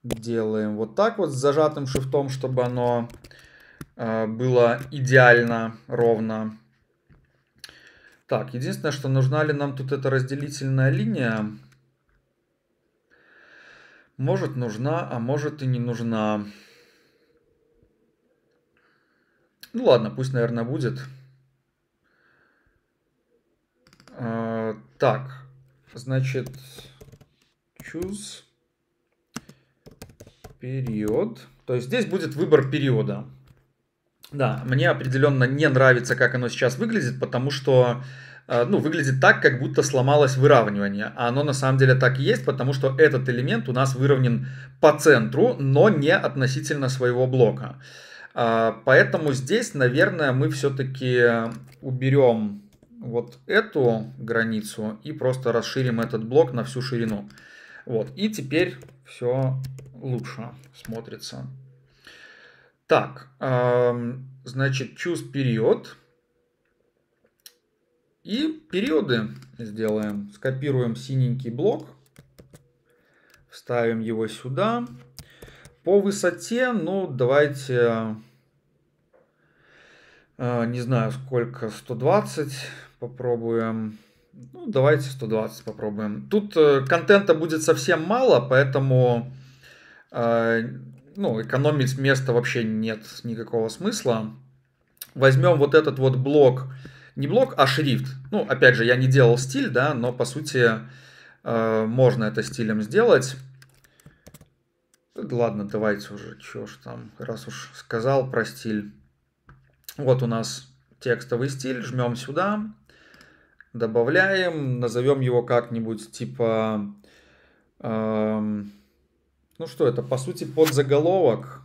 делаем вот так вот с зажатым шифтом, чтобы оно а, было идеально ровно. Так, единственное, что нужна ли нам тут эта разделительная линия? Может нужна, а может и не нужна. Ну ладно, пусть, наверное, будет. А, так, значит, choose период. То есть здесь будет выбор периода. Да, мне определенно не нравится, как оно сейчас выглядит, потому что э, ну, выглядит так, как будто сломалось выравнивание. А оно на самом деле так и есть, потому что этот элемент у нас выровнен по центру, но не относительно своего блока. А, поэтому здесь, наверное, мы все-таки уберем вот эту границу и просто расширим этот блок на всю ширину. Вот, и теперь все лучше смотрится. Так, значит, choose период. И периоды сделаем. Скопируем синенький блок. Вставим его сюда. По высоте, ну, давайте, а, не знаю сколько, 120 попробуем. Ну, давайте 120 попробуем. Тут э, контента будет совсем мало, поэтому а, ну, экономить места вообще нет никакого смысла. Возьмем вот этот вот блок, не блок, а шрифт. Ну, опять же, я не делал стиль, да, но по сути э, можно это стилем сделать. Ладно, давайте уже, чё ж там, раз уж сказал про стиль. Вот у нас текстовый стиль, жмем сюда, добавляем, назовем его как-нибудь типа... Эм, ну что, это по сути подзаголовок.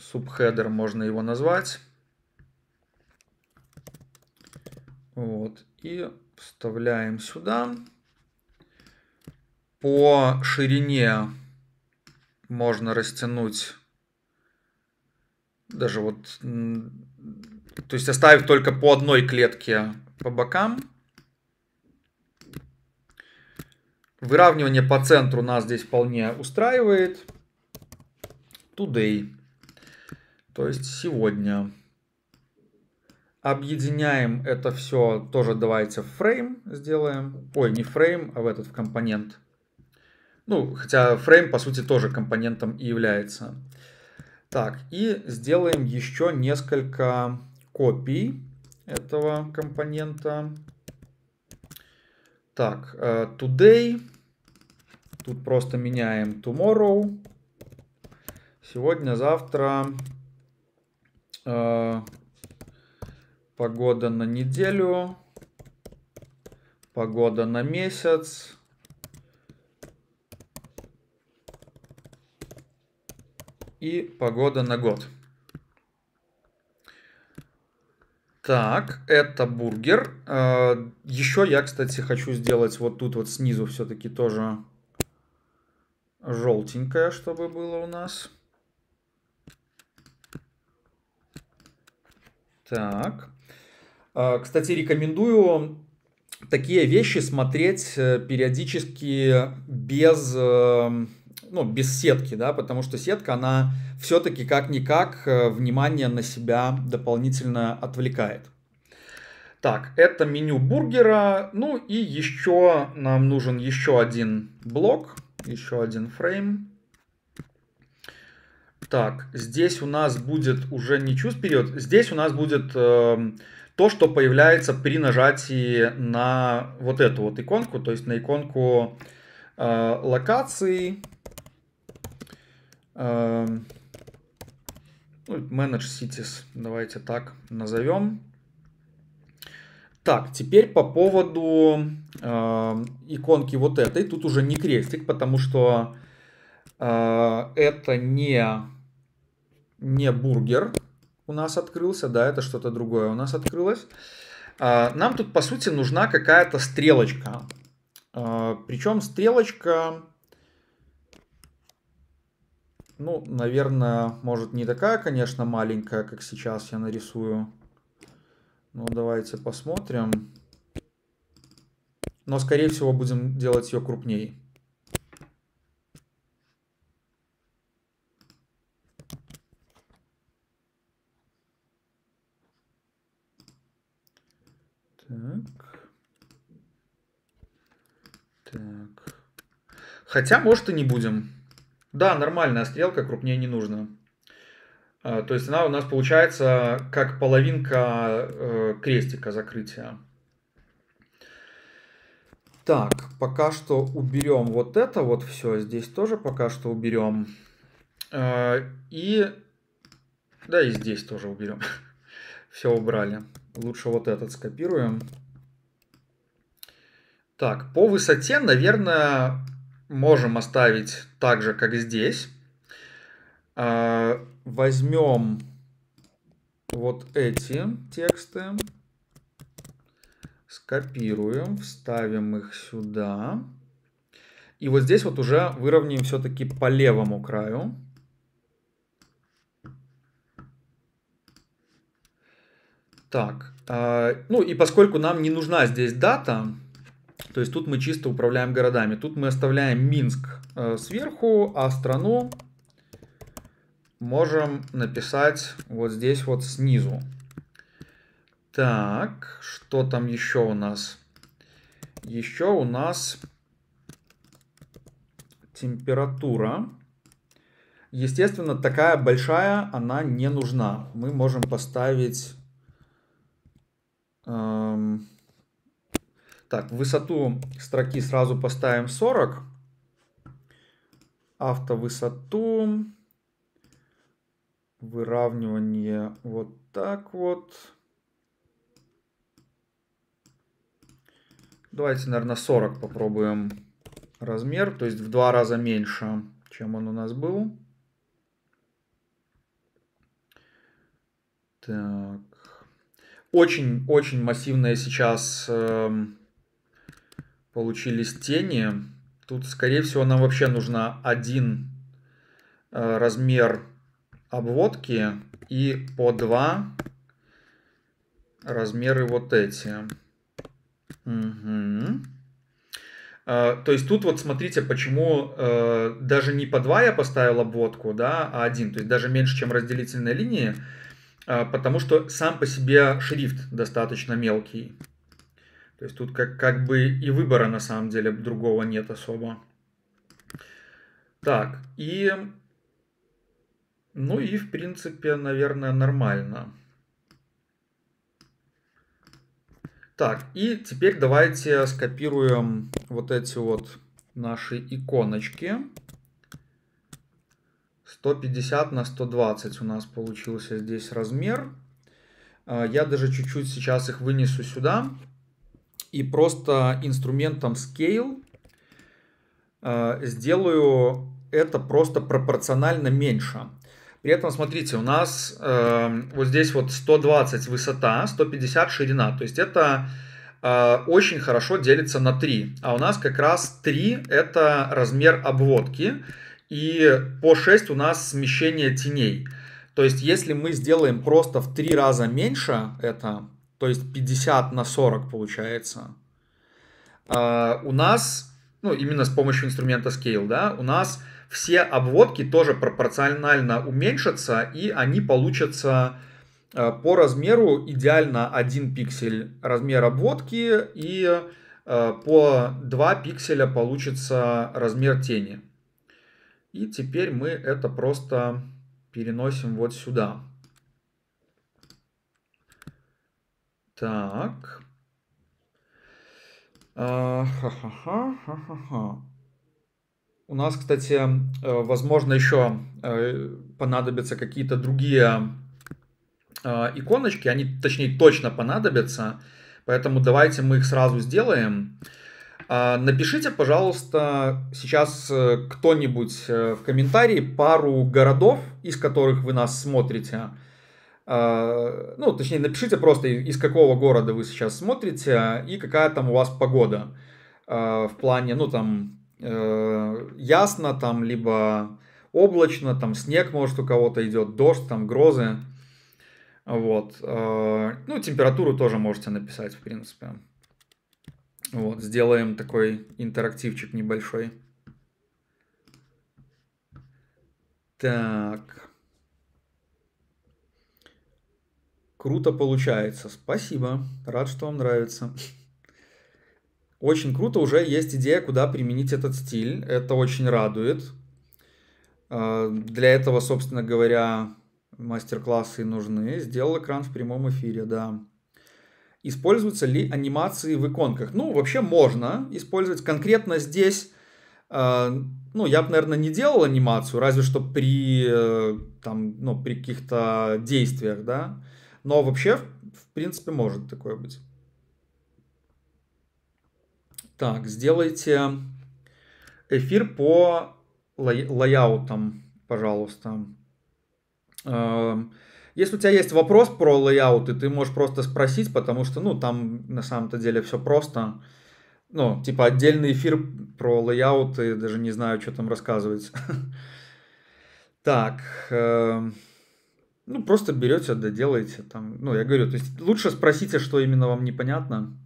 Субхедер можно его назвать. Вот. И вставляем сюда. По ширине можно растянуть даже вот, то есть оставив только по одной клетке по бокам. Выравнивание по центру нас здесь вполне устраивает. Today. То есть сегодня. Объединяем это все тоже давайте в фрейм сделаем. Ой, не фрейм, а в этот в компонент. Ну, хотя фрейм по сути тоже компонентом и является. Так, и сделаем еще несколько копий этого компонента. Так, э, today Тут просто меняем tomorrow. Сегодня, завтра. Э, погода на неделю. Погода на месяц. И погода на год. Так, это бургер. Э, Еще я, кстати, хочу сделать вот тут вот снизу все-таки тоже желтенькое, чтобы было у нас. Так. А, кстати, рекомендую такие вещи смотреть э, периодически без, э, ну, без сетки, да, потому что сетка, она все-таки как-никак э, внимание на себя дополнительно отвлекает. Так, это меню бургера. Ну и еще нам нужен еще один блок. Еще один фрейм. Так, здесь у нас будет уже не choose период, здесь у нас будет э, то, что появляется при нажатии на вот эту вот иконку, то есть на иконку э, локации, э, эм, ну, Manage Cities, давайте так назовем. Так, теперь по поводу э, иконки вот этой. Тут уже не крестик, потому что э, это не, не бургер у нас открылся, да, это что-то другое у нас открылось. Э, нам тут, по сути, нужна какая-то стрелочка. Э, а, причем стрелочка, ну, наверное, может не такая, конечно, маленькая, как сейчас я нарисую ну, давайте посмотрим. Но, скорее всего, будем делать ее крупней. Так. Так. Хотя, может, и не будем. Да, нормальная стрелка, крупнее не нужно. А, то есть она у нас получается как половинка э, крестика закрытия. Так, пока что уберем вот это вот все. Здесь тоже пока что уберем. А, и... Да, и здесь тоже уберем. Все убрали. Лучше вот этот скопируем. Так, по высоте, наверное, можем оставить так же, как здесь. А, возьмем вот эти тексты, скопируем, вставим их сюда. И вот здесь вот уже выровняем все-таки по левому краю. Так, а, ну и поскольку нам не нужна здесь дата, то есть тут мы чисто управляем городами. Тут мы оставляем Минск э, сверху, а страну можем написать вот здесь вот снизу. Так, что там еще у нас? Еще у нас температура. Естественно, такая большая она не нужна. Мы можем поставить... Эм, так, высоту строки сразу поставим 40. Автовысоту... высоту выравнивание вот так вот. Давайте, наверное, 40 попробуем размер, то есть в два раза меньше, чем он у нас был. Так. Очень-очень массивные сейчас э, получились тени. Тут, скорее всего, нам вообще нужно один э, размер обводки и по два размеры вот эти. Угу. То есть тут вот смотрите, почему э, даже не по 2 я поставил обводку, да, а 1, то есть даже меньше, чем разделительные линии, э, потому что сам по себе шрифт достаточно мелкий. То есть тут как, как бы и выбора на самом деле другого нет особо. Так, и ну и, в принципе, наверное, нормально. Так, и теперь давайте скопируем вот эти вот наши иконочки. 150 на 120 у нас получился здесь размер. А, я даже чуть-чуть сейчас их вынесу сюда. И просто инструментом Scale а, сделаю это просто пропорционально меньше. При этом, смотрите, у нас э, вот здесь вот 120 высота, 150 ширина. То есть это э, очень хорошо делится на 3. А у нас как раз 3 это размер обводки. И по 6 у нас смещение теней. То есть если мы сделаем просто в 3 раза меньше это, то есть 50 на 40 получается, э, у нас, ну именно с помощью инструмента Scale, да, у нас все обводки тоже пропорционально уменьшатся, и они получатся э, по размеру идеально 1 пиксель размер обводки и э, по 2 пикселя получится размер тени. И теперь мы это просто переносим вот сюда. Так. А, ха-ха-ха, ха ха у нас, кстати, э, возможно, еще э, понадобятся какие-то другие э, иконочки. Они, точнее, точно понадобятся. Поэтому давайте мы их сразу сделаем. А, напишите, пожалуйста, сейчас кто-нибудь в комментарии пару городов, из которых вы нас смотрите. А, ну, точнее, напишите просто, из какого города вы сейчас смотрите и какая там у вас погода в плане, ну, там, Э, ясно там, либо облачно, там снег, может, у кого-то идет, дождь, там грозы. Вот. Э, ну, температуру тоже можете написать, в принципе. Вот, сделаем такой интерактивчик небольшой. Так. Круто получается. Спасибо. Рад, что вам нравится. Очень круто, уже есть идея, куда применить этот стиль. Это очень радует. А, для этого, собственно говоря, мастер-классы нужны. Сделал экран в прямом эфире, да. Используются ли анимации в иконках? Ну, вообще можно использовать. Конкретно здесь, а, ну, я бы, наверное, не делал анимацию, разве что при, э, там, ну, при каких-то действиях, да. Но вообще, в принципе, может такое быть. Так, сделайте эфир по лай- лайаутам, пожалуйста. Эм, если у тебя есть вопрос про лайауты, ты можешь просто спросить, потому что, ну, там на самом-то деле все просто. Ну, типа отдельный эфир про лайауты, даже не знаю, что там рассказывать. Так, эм, ну, просто берете, доделаете там. Ну, я говорю, то есть лучше спросите, что именно вам непонятно.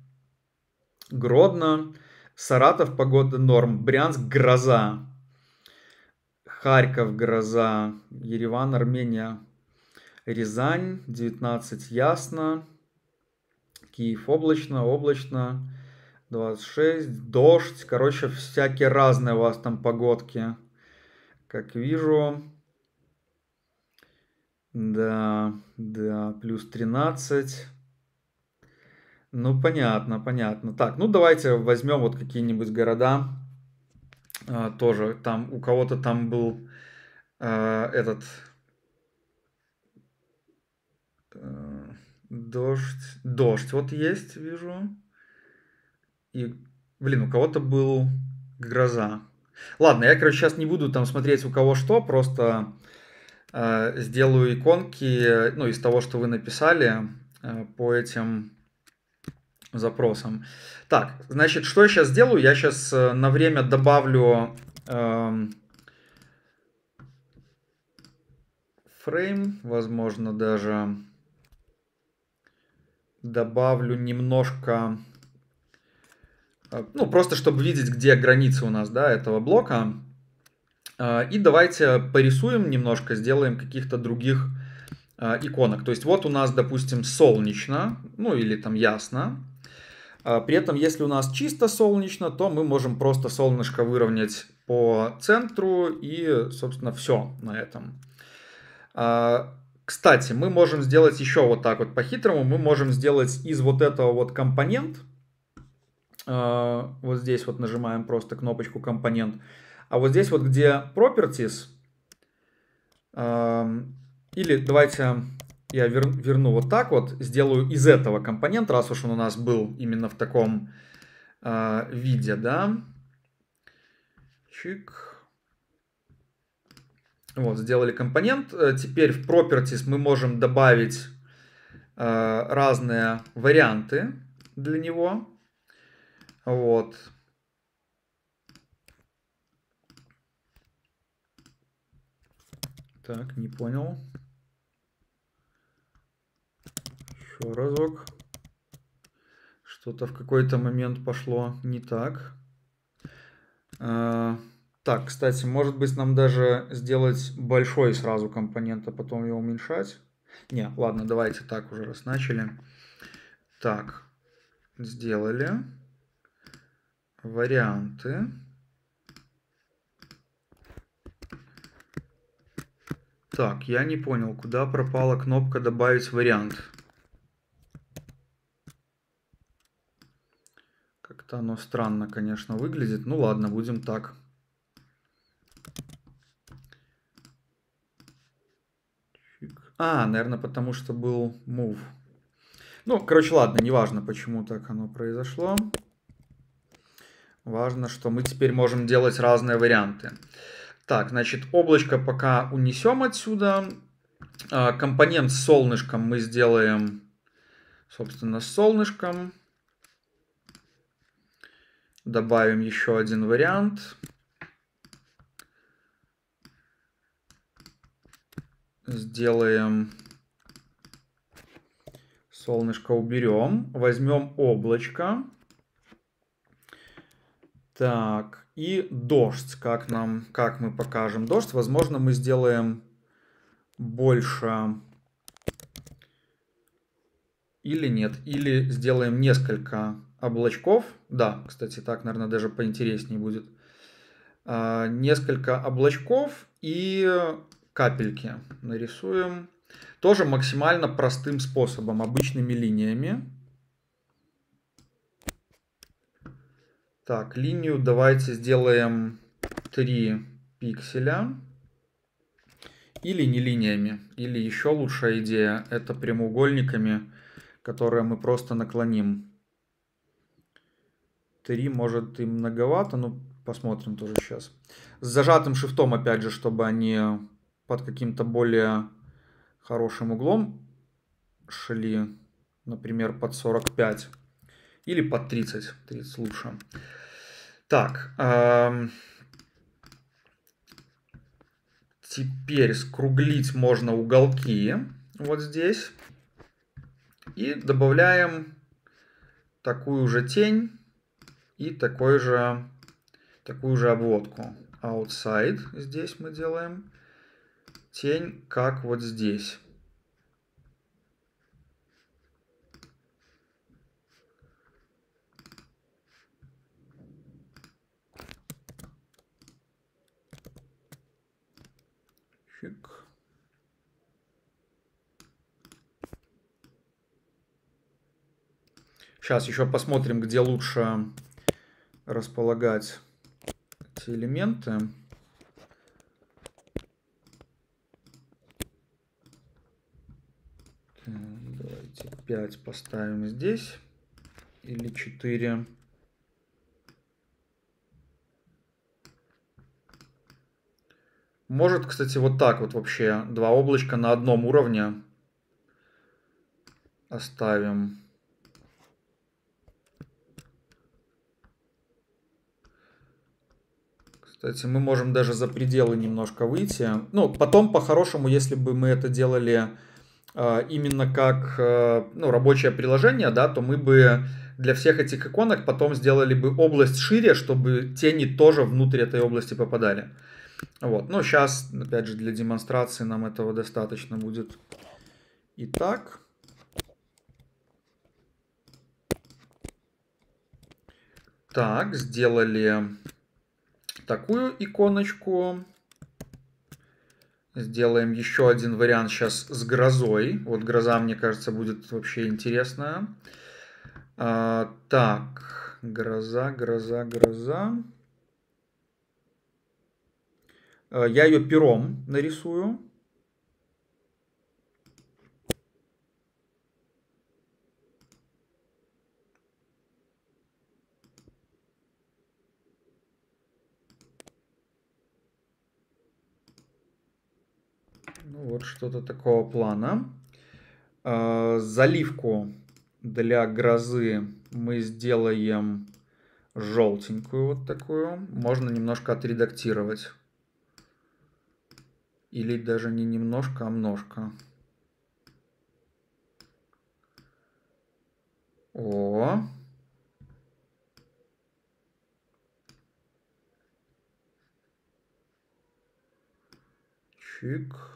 Гродно. Саратов погода норм. Брянск гроза. Харьков гроза. Ереван, Армения. Рязань 19 ясно. Киев облачно, облачно. 26, дождь. Короче, всякие разные у вас там погодки. Как вижу. Да, да, плюс 13. Ну, понятно, понятно. Так, ну давайте возьмем вот какие-нибудь города. А, тоже там у кого-то там был а, этот а, дождь. Дождь вот есть, вижу. И, блин, у кого-то был гроза. Ладно, я, короче, сейчас не буду там смотреть у кого что, просто э, сделаю иконки, ну, из того, что вы написали э, по этим запросом. Так, значит, что я сейчас сделаю? Я сейчас э, на время добавлю э, фрейм, возможно, даже добавлю немножко, э, ну, просто чтобы видеть, где границы у нас, да, этого блока. Э, и давайте порисуем немножко, сделаем каких-то других иконок. То есть вот у нас, допустим, солнечно, ну или там ясно. А при этом, если у нас чисто солнечно, то мы можем просто солнышко выровнять по центру и, собственно, все на этом. А, кстати, мы можем сделать еще вот так вот по-хитрому. Мы можем сделать из вот этого вот компонент. А, вот здесь вот нажимаем просто кнопочку компонент. А вот здесь вот, где properties, или давайте я вер, верну вот так вот, сделаю из этого компонент, раз уж он у нас был именно в таком э, виде, да. Чик. Вот, сделали компонент. Э, теперь в properties мы можем добавить э, разные варианты для него. Вот. Так, не понял. Еще разок. Что-то в какой-то момент пошло не так. А, так, кстати, может быть нам даже сделать большой сразу компонент, а потом его уменьшать. Не, ладно, давайте так уже раз начали. Так, сделали. Варианты. Так, я не понял, куда пропала кнопка «Добавить вариант». Как-то оно странно, конечно, выглядит. Ну ладно, будем так. А, наверное, потому что был move. Ну, короче, ладно, неважно, почему так оно произошло. Важно, что мы теперь можем делать разные варианты. Так, значит, облачко пока унесем отсюда. А, компонент с солнышком мы сделаем, собственно, с солнышком. Добавим еще один вариант. Сделаем солнышко уберем. Возьмем облачко. Так, и дождь. Как, нам, как мы покажем дождь? Возможно, мы сделаем больше или нет. Или сделаем несколько облачков. Да, кстати, так, наверное, даже поинтереснее будет. А, несколько облачков и капельки нарисуем. Тоже максимально простым способом, обычными линиями. Так, линию давайте сделаем 3 пикселя. Или не линиями. Или еще лучшая идея, это прямоугольниками, которые мы просто наклоним. 3, может, и многовато, но ну, посмотрим тоже сейчас. С зажатым шифтом, опять же, чтобы они под каким-то более хорошим углом шли, например, под 45 или под 30, 30 лучше. Так, эм... теперь скруглить можно уголки вот здесь. И добавляем такую же тень и такой же, такую же обводку. Outside здесь мы делаем тень, как вот здесь. Чик. Сейчас еще посмотрим, где лучше располагать эти элементы. давайте 5 поставим здесь или 4. Может, кстати, вот так вот вообще. Два облачка на одном уровне оставим. Кстати, мы можем даже за пределы немножко выйти. Ну, потом, по-хорошему, если бы мы это делали э, именно как э, ну, рабочее приложение, да, то мы бы для всех этих иконок потом сделали бы область шире, чтобы тени тоже внутрь этой области попадали. Вот. Но ну, сейчас, опять же, для демонстрации нам этого достаточно будет. Итак. Так, сделали такую иконочку. Сделаем еще один вариант сейчас с грозой. Вот гроза, мне кажется, будет вообще интересная. А, так, гроза, гроза, гроза. Э, я ее пером нарисую. вот что-то такого плана. А, заливку для грозы мы сделаем желтенькую вот такую. Можно немножко отредактировать. Или даже не немножко, а множко. О. Чик.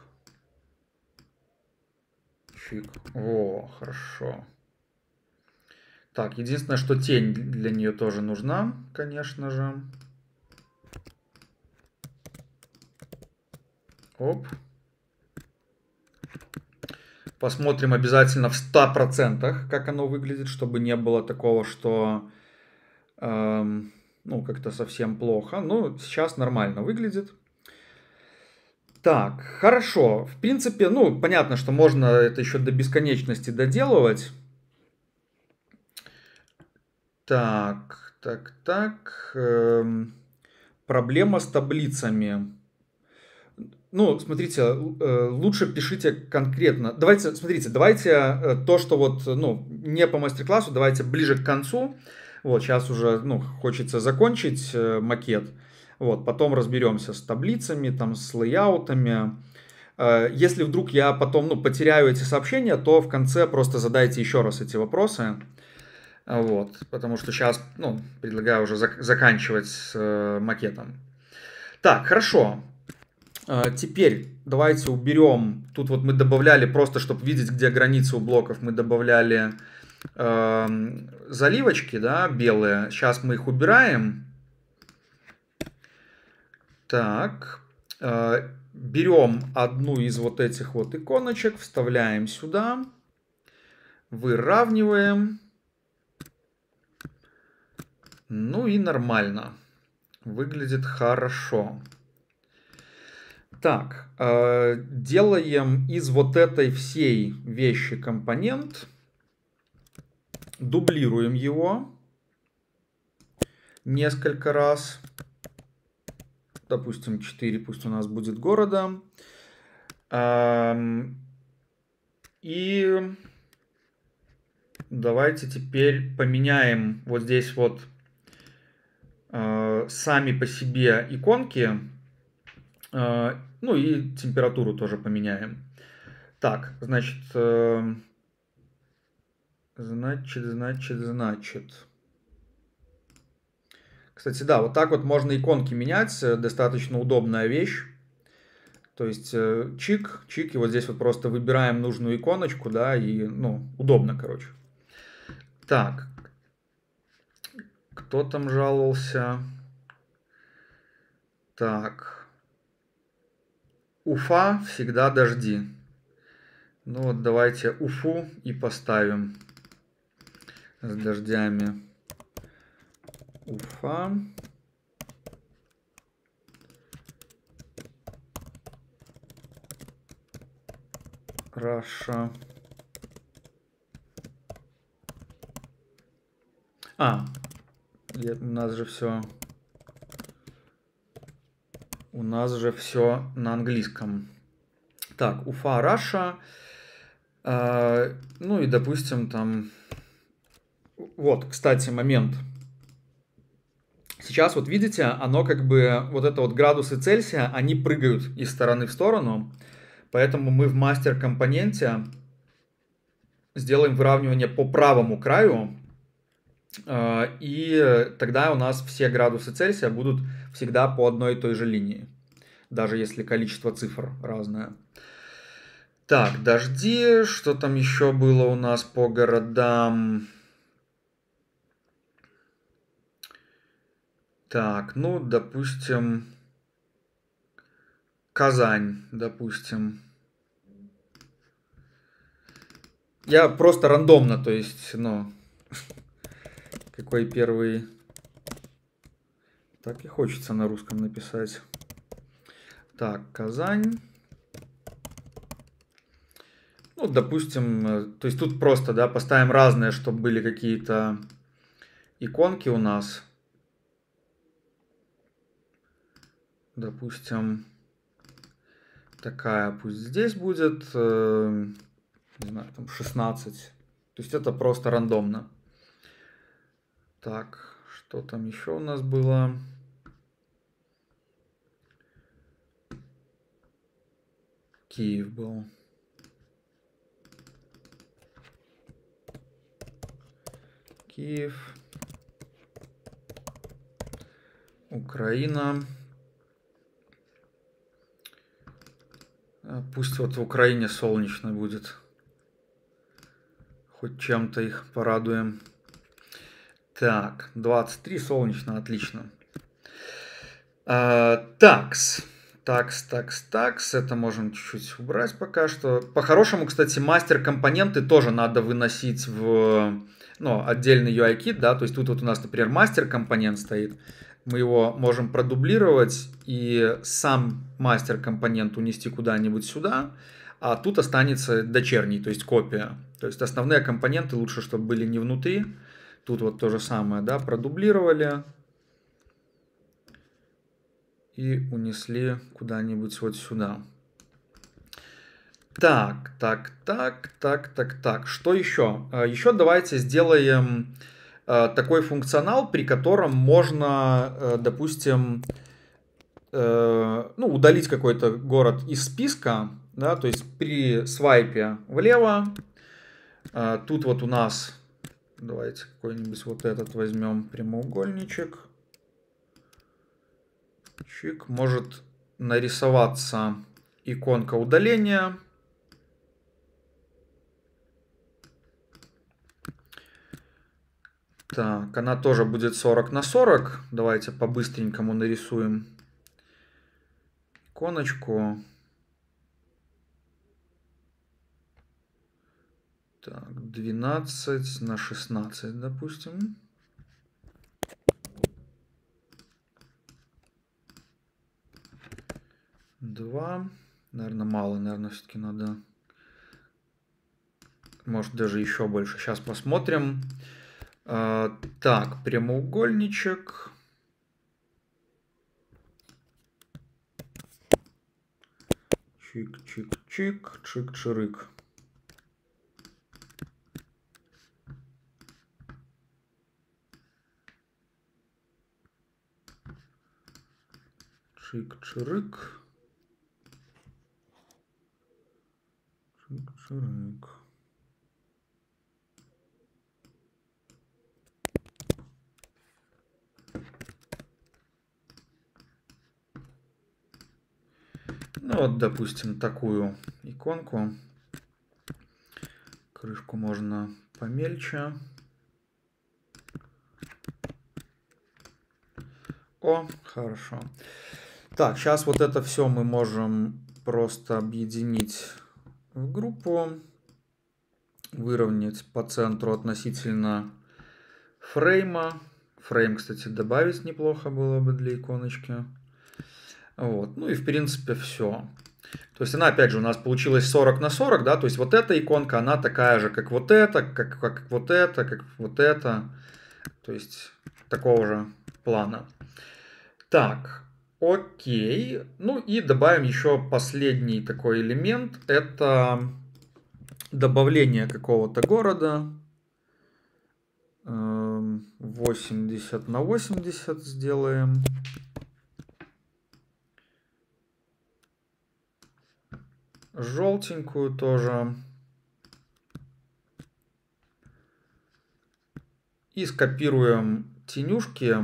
Фиг. О, хорошо. Так, единственное, что тень для нее тоже нужна, конечно же. Оп. Посмотрим обязательно в 100%, как оно выглядит, чтобы не было такого, что эм, ну, как-то совсем плохо. Ну, сейчас нормально выглядит. Так, хорошо. В принципе, ну, понятно, что можно это еще до бесконечности доделывать. Так, так, так. Эм, проблема с таблицами. Ну, смотрите, э, лучше пишите конкретно. Давайте, смотрите, давайте э, то, что вот, ну, не по мастер-классу, давайте ближе к концу. Вот, сейчас уже, ну, хочется закончить э, макет. Макет. Вот, потом разберемся с таблицами, там, с лейаутами. Э, если вдруг я потом ну, потеряю эти сообщения, то в конце просто задайте еще раз эти вопросы. Э, вот, потому что сейчас ну, предлагаю уже зак заканчивать с э, макетом. Так, хорошо. Э, теперь давайте уберем. Тут вот мы добавляли просто, чтобы видеть, где границы у блоков, мы добавляли э, заливочки, да, белые. Сейчас мы их убираем. Так, э, берем одну из вот этих вот иконочек, вставляем сюда, выравниваем. Ну и нормально. Выглядит хорошо. Так, э, делаем из вот этой всей вещи компонент. Дублируем его несколько раз допустим, 4 пусть у нас будет города. И давайте теперь поменяем вот здесь вот э, сами по себе иконки. Э, ну и температуру тоже поменяем. Так, значит, э, значит, значит, значит. Кстати, да, вот так вот можно иконки менять, э, достаточно удобная вещь. То есть э, чик, чик, и вот здесь вот просто выбираем нужную иконочку, да, и, ну, удобно, короче. Так, кто там жаловался? Так, Уфа всегда дожди. Ну вот давайте Уфу и поставим с дождями. Уфа. Раша. А, я, у нас же все... У нас же все на английском. Так, Уфа, Раша. Э, ну и, допустим, там... Вот, кстати, момент сейчас вот видите, оно как бы, вот это вот градусы Цельсия, они прыгают из стороны в сторону, поэтому мы в мастер компоненте сделаем выравнивание по правому краю, э, и тогда у нас все градусы Цельсия будут всегда по одной и той же линии, даже если количество цифр разное. Так, дожди, что там еще было у нас по городам? Так, ну, допустим, Казань, допустим. Я просто рандомно, то есть, ну, какой первый... Так и хочется на русском написать. Так, Казань. Ну, допустим, э, то есть тут просто, да, поставим разные, чтобы были какие-то иконки у нас. допустим, такая пусть здесь будет, э, не знаю, там 16. То есть это просто рандомно. Так, что там еще у нас было? Киев был. Киев. Украина. Э, пусть вот в Украине солнечно будет. Хоть чем-то их порадуем. Так, 23 солнечно, отлично. А, такс. Такс, такс, такс. Это можем чуть-чуть убрать пока что. По-хорошему, кстати, мастер-компоненты тоже надо выносить в ну, отдельный UI-кит, да, то есть тут вот у нас, например, мастер-компонент стоит, мы его можем продублировать и сам мастер-компонент унести куда-нибудь сюда, а тут останется дочерний, то есть копия. То есть основные компоненты лучше, чтобы были не внутри. Тут вот то же самое, да, продублировали и унесли куда-нибудь вот сюда. Так, так, так, так, так, так. Что еще? А, еще давайте сделаем Э, такой функционал, при котором можно, э, допустим, э, ну, удалить какой-то город из списка, да, то есть при свайпе влево, тут вот у нас, давайте какой-нибудь вот этот возьмем прямоугольничек, чик, может нарисоваться иконка удаления, Так, она тоже будет 40 на 40. Давайте по-быстренькому нарисуем иконочку. Так, 12 на 16, допустим. Два. Наверное, мало, наверное, все-таки надо. Может, даже еще больше. Сейчас посмотрим. Посмотрим. А, так, прямоугольничек. Чик-чик-чик, чик-чирык. Чик-чирык. Чик-чирык. Ну вот, допустим, такую иконку. Крышку можно помельче. О, хорошо. Так, сейчас вот это все мы можем просто объединить в группу, выровнять по центру относительно фрейма. Фрейм, кстати, добавить неплохо было бы для иконочки. Вот. Ну и в принципе все. То есть она, опять же, у нас получилась 40 на 40, да, то есть вот эта иконка, она такая же, как вот это, как, как вот это, как вот это. то есть такого же плана. Так, окей, ну и добавим еще последний такой элемент, это добавление какого-то города, 80 эм, на 80 сделаем. желтенькую тоже. И скопируем тенюшки.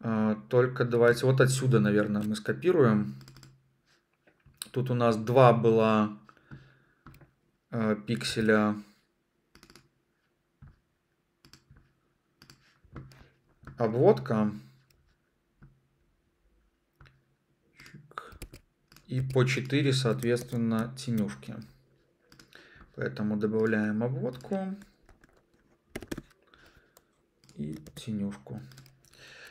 А, только давайте вот отсюда, наверное, мы скопируем. Тут у нас два было а, пикселя. Обводка. и по 4, соответственно, тенюшки. Поэтому добавляем обводку и тенюшку.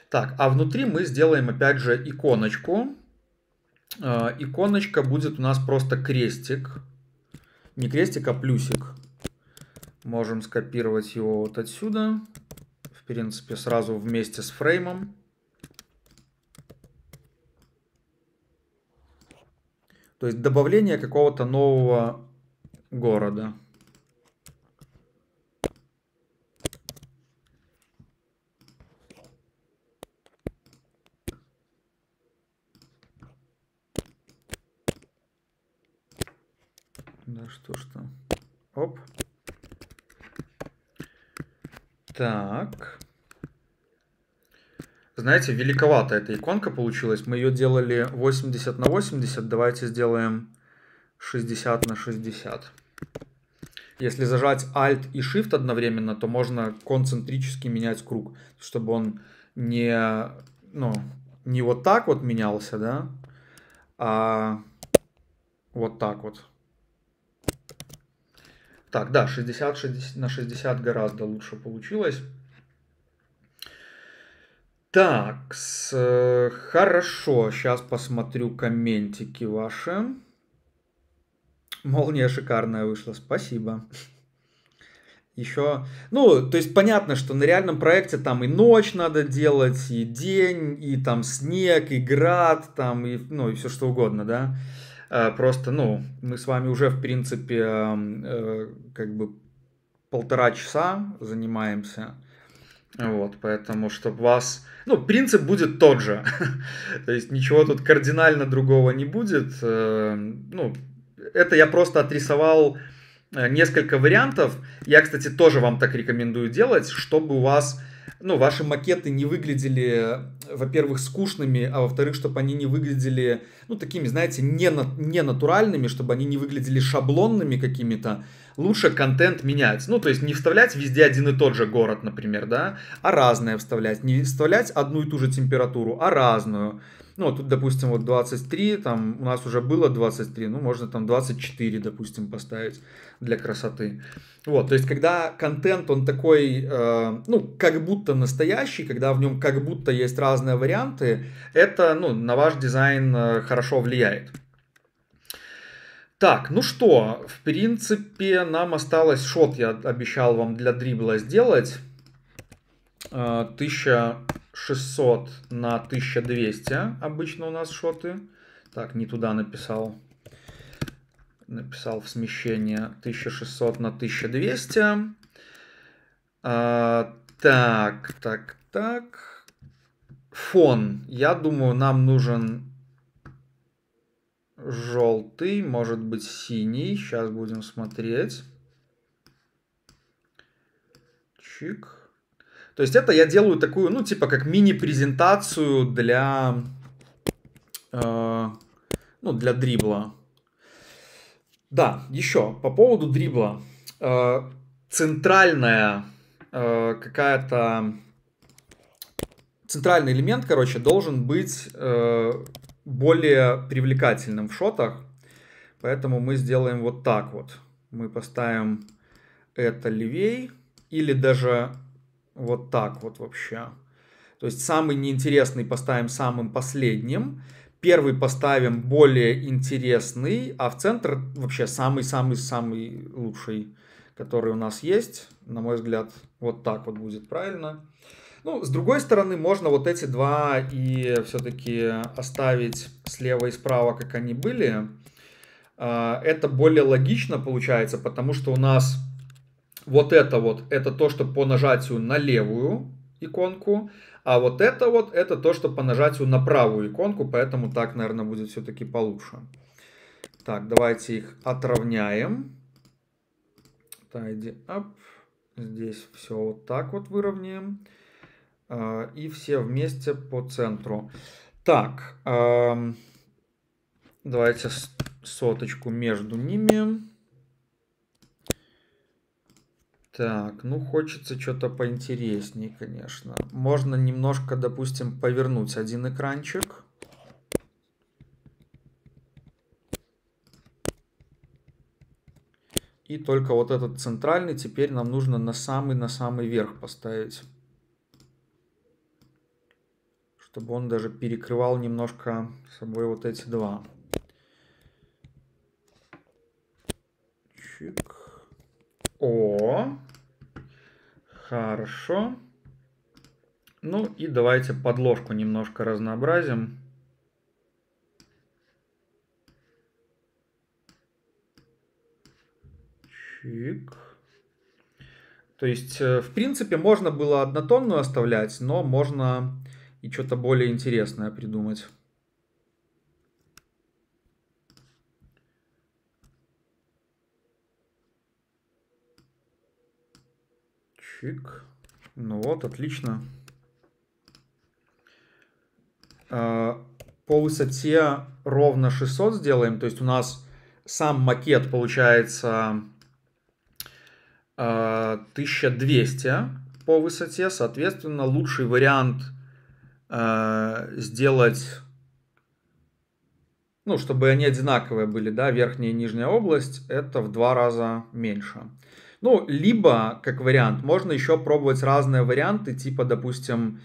Так, а внутри мы сделаем опять же иконочку. Э, иконочка будет у нас просто крестик. Не крестик, а плюсик. Можем скопировать его вот отсюда. В принципе, сразу вместе с фреймом. То есть добавление какого-то нового города. Да что ж там. Оп. Так. Знаете, великовата эта иконка получилась. Мы ее делали 80 на 80. Давайте сделаем 60 на 60. Если зажать Alt и Shift одновременно, то можно концентрически менять круг, чтобы он не, ну, не вот так вот менялся, да, а вот так вот. Так, да, 60, 60 на 60 гораздо лучше получилось. Так, с, э, хорошо, сейчас посмотрю комментики ваши. Молния шикарная вышла, спасибо. Еще, ну, то есть понятно, что на реальном проекте там и ночь надо делать, и день, и там снег, и град, там, и, ну, и все что угодно, да. Э, просто, ну, мы с вами уже, в принципе, эм, э, как бы полтора часа занимаемся вот, поэтому, чтобы вас... Ну, принцип будет тот же. То есть ничего тут кардинально другого не будет. Э, ну, это я просто отрисовал э, несколько вариантов. Я, кстати, тоже вам так рекомендую делать, чтобы у вас, ну, ваши макеты не выглядели, э, во-первых, скучными, а во-вторых, чтобы они не выглядели, ну, такими, знаете, не, на, не натуральными, чтобы они не выглядели шаблонными какими-то лучше контент менять. Ну, то есть не вставлять везде один и тот же город, например, да, а разное вставлять. Не вставлять одну и ту же температуру, а разную. Ну, тут, допустим, вот 23, там у нас уже было 23, ну, можно там 24, допустим, поставить для красоты. Вот, то есть, когда контент, он такой, э, ну, как будто настоящий, когда в нем как будто есть разные варианты, это, ну, на ваш дизайн э, хорошо влияет. Так, ну что, в принципе, нам осталось шот, я обещал вам для дрибла сделать. 1600 э, на 1200 обычно у нас шоты. Так, не туда написал. Написал в смещение 1600 на 1200. А, э, так, так, так. Фон. Я думаю, нам нужен желтый, может быть синий. Сейчас будем смотреть. Чик. То есть это я делаю такую, ну, типа, как мини-презентацию для, э, ну, для дрибла. Да, еще по поводу дрибла. Э, центральная э, какая-то... Центральный элемент, короче, должен быть э, более привлекательным в шотах. Поэтому мы сделаем вот так вот. Мы поставим это левей или даже вот так вот вообще. То есть самый неинтересный поставим самым последним. Первый поставим более интересный, а в центр вообще самый-самый-самый лучший, который у нас есть. На мой взгляд, вот так вот будет правильно. Правильно. Ну, с другой стороны, можно вот эти два и все-таки оставить слева и справа, как они были. А, это более логично получается, потому что у нас вот это вот, это то, что по нажатию на левую иконку, а вот это вот, это то, что по нажатию на правую иконку, поэтому так, наверное, будет все-таки получше. Так, давайте их отравняем. Tidy up. Здесь все вот так вот выровняем. Э, и все вместе по центру. Так, эм, давайте соточку между ними. Так, ну хочется что-то поинтереснее, конечно. Можно немножко, допустим, повернуть один экранчик. И только вот этот центральный теперь нам нужно на самый-на самый верх поставить чтобы он даже перекрывал немножко собой вот эти два. Чик. О, хорошо. Ну и давайте подложку немножко разнообразим. Чик. То есть, э, в принципе, можно было однотонную оставлять, но можно и что-то более интересное придумать. Чик. Ну вот, отлично. А, по высоте ровно 600 сделаем. То есть у нас сам макет получается 1200 а, по высоте. Соответственно, лучший вариант а, сделать, ну, чтобы они одинаковые были, да, верхняя и нижняя область, это в два раза меньше. Ну, либо, как вариант, можно еще пробовать разные варианты, типа, допустим,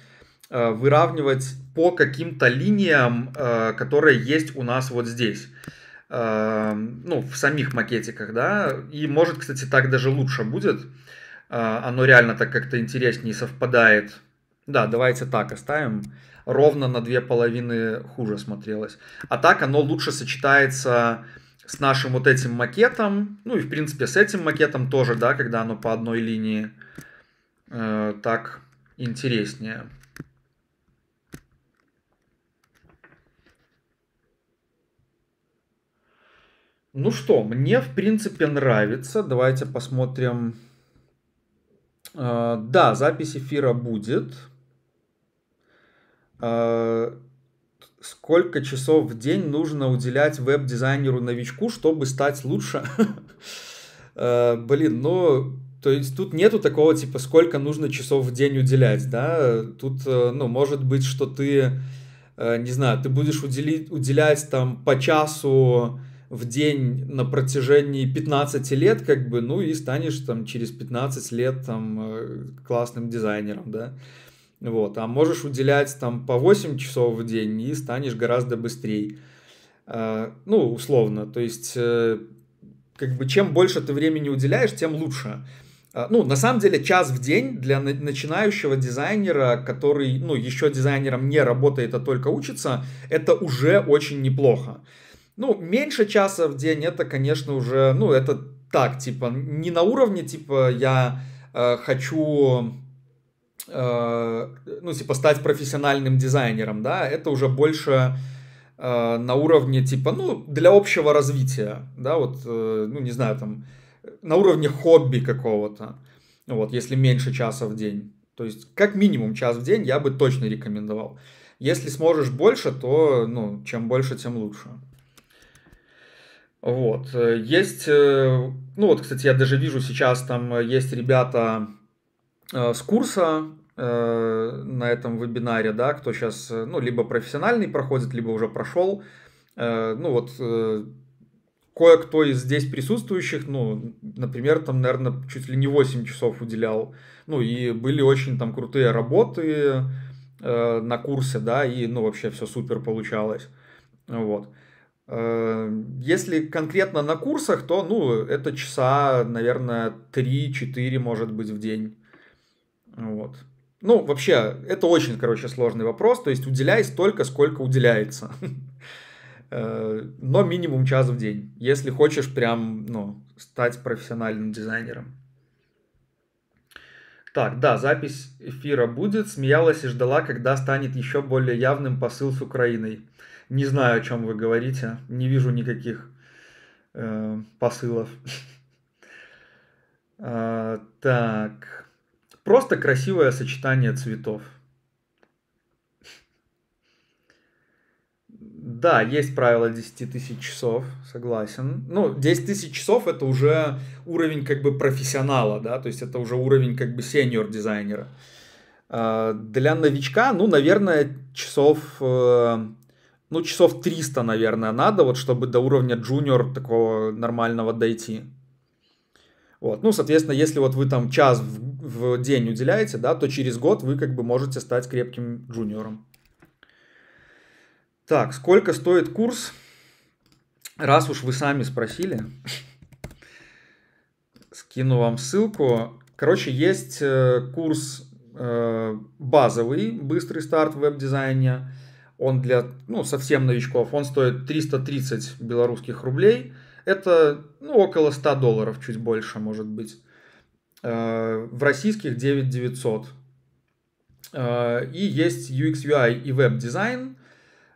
э, выравнивать по каким-то линиям, э, которые есть у нас вот здесь. Э, ну, в самих макетиках, да. И может, кстати, так даже лучше будет. Оно реально так как-то интереснее совпадает да, давайте так оставим. Ровно на две половины хуже смотрелось. А так оно лучше сочетается с нашим вот этим макетом. Ну и, в принципе, с этим макетом тоже, да, когда оно по одной линии. Э, так интереснее. Ну что, мне в принципе нравится. Давайте посмотрим. Э, да, запись эфира будет. Э, сколько часов в день нужно уделять веб-дизайнеру новичку, чтобы стать лучше. Э, блин, ну, то есть тут нету такого типа, сколько нужно часов в день уделять, да? Тут, э, ну, может быть, что ты, не знаю, ты будешь уделить, уделять там по часу в день на протяжении 15 лет, как бы, ну и станешь там через 15 лет там классным дизайнером, да? Вот, а можешь уделять там по 8 часов в день и станешь гораздо быстрее. А, ну, условно, то есть, э, как бы чем больше ты времени уделяешь, тем лучше. А, ну, на самом деле, час в день для начинающего дизайнера, который, ну, еще дизайнером не работает, а только учится, это уже очень неплохо. Ну, меньше часа в день, это, конечно, уже, ну, это так, типа, не на уровне, типа, я э, хочу э, ну, типа, стать профессиональным дизайнером, да, это уже больше э, на уровне, типа, ну, для общего развития, да, вот, э, ну, не знаю, там, на уровне хобби какого-то, вот, если меньше часа в день. То есть, как минимум час в день я бы точно рекомендовал. Если сможешь больше, то, ну, чем больше, тем лучше. Вот. Э, есть, э, ну вот, кстати, я даже вижу сейчас, там э, есть ребята с курса Э, на этом вебинаре, да, кто сейчас, э, ну, либо профессиональный проходит, либо уже прошел. Э, ну, вот э, кое-кто из здесь присутствующих, ну, например, там, наверное, чуть ли не 8 часов уделял. Ну, и были очень там крутые работы э, на курсе, да, и, ну, вообще все супер получалось. Вот. Э, если конкретно на курсах, то, ну, это часа, наверное, 3-4, может быть, в день. Вот. Ну, вообще, это очень, короче, сложный вопрос. То есть, уделяй столько, сколько уделяется. Э, но минимум час в день, если хочешь прям, ну, стать профессиональным дизайнером. Так, да, запись эфира будет. Смеялась и ждала, когда станет еще более явным посыл с Украиной. Не знаю, о чем вы говорите. Не вижу никаких э, посылов. Э, так. Просто красивое сочетание цветов. Да, есть правило 10 тысяч часов, согласен. Ну, 10 тысяч часов это уже уровень как бы профессионала, да, то есть это уже уровень как бы сеньор дизайнера. А, для новичка, ну, наверное, часов, э, ну, часов 300, наверное, надо, вот чтобы до уровня джуниор такого нормального дойти. Вот, ну, соответственно, если вот вы там час в день уделяете, да, то через год вы как бы можете стать крепким джуниором. Так, сколько стоит курс? Раз уж вы сами спросили, скину вам ссылку. Короче, есть э, курс э, базовый, быстрый старт в веб-дизайне. Он для, ну, совсем новичков. Он стоит 330 белорусских рублей. Это, ну, около 100 долларов, чуть больше, может быть. Э, в российских 9900. Э, и есть UX, UI и веб-дизайн.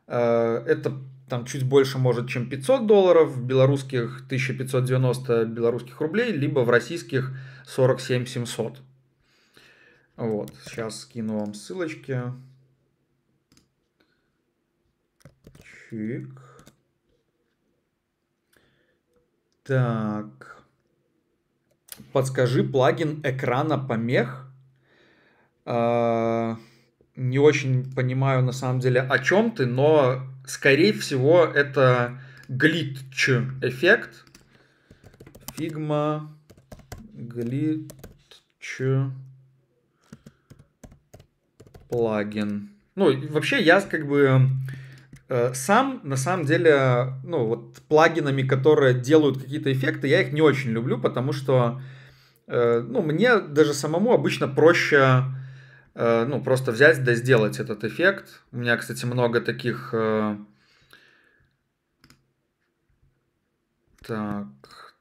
Э, это там чуть больше может, чем 500 долларов, в белорусских 1590 белорусских рублей, либо в российских 47700. Вот, сейчас скину вам ссылочки. Чик. Так. Подскажи плагин экрана помех. А, не очень понимаю на самом деле о чем ты, но скорее всего это глитч эффект. Фигма глитч плагин. Ну, вообще я как бы Э, сам, на самом деле, ну, вот плагинами, которые делают какие-то эффекты, я их не очень люблю, потому что, э, ну, мне даже самому обычно проще, э, ну, просто взять да сделать этот эффект. У меня, кстати, много таких... Так,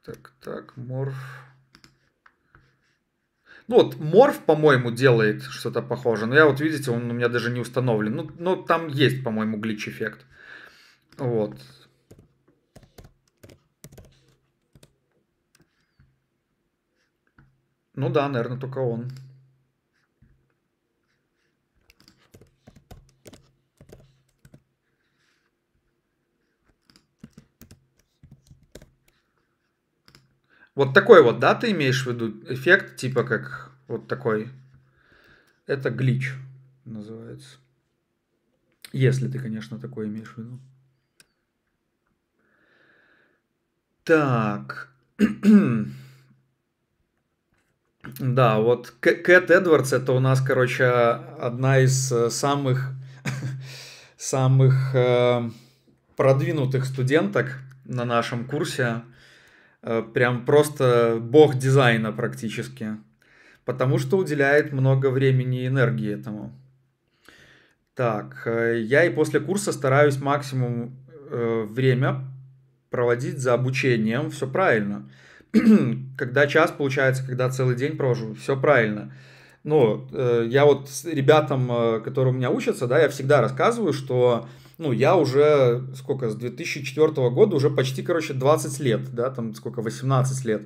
так, так, морф... Ну вот Морф, по-моему, делает что-то похожее. Но я вот, видите, он у меня даже не установлен. Ну, но ну, там есть, по-моему, глич-эффект. Вот. Ну да, наверное, только он. Вот такой вот, да, ты имеешь в виду эффект, типа как вот такой. Это глич называется. Если ты, конечно, такой имеешь в виду. Так. Да, вот Кэт Эдвардс это у нас, короче, одна из э, самых самых э, продвинутых студенток на нашем курсе. Э, прям просто бог дизайна практически, потому что уделяет много времени и энергии этому. Так, э, я и после курса стараюсь максимум э, время проводить за обучением, все правильно. когда час получается, когда целый день провожу, все правильно. Ну, э, я вот с ребятам, э, которые у меня учатся, да, я всегда рассказываю, что э, ну, я уже, сколько, с 2004 года, уже почти, короче, 20 лет, да, там сколько, 18 лет,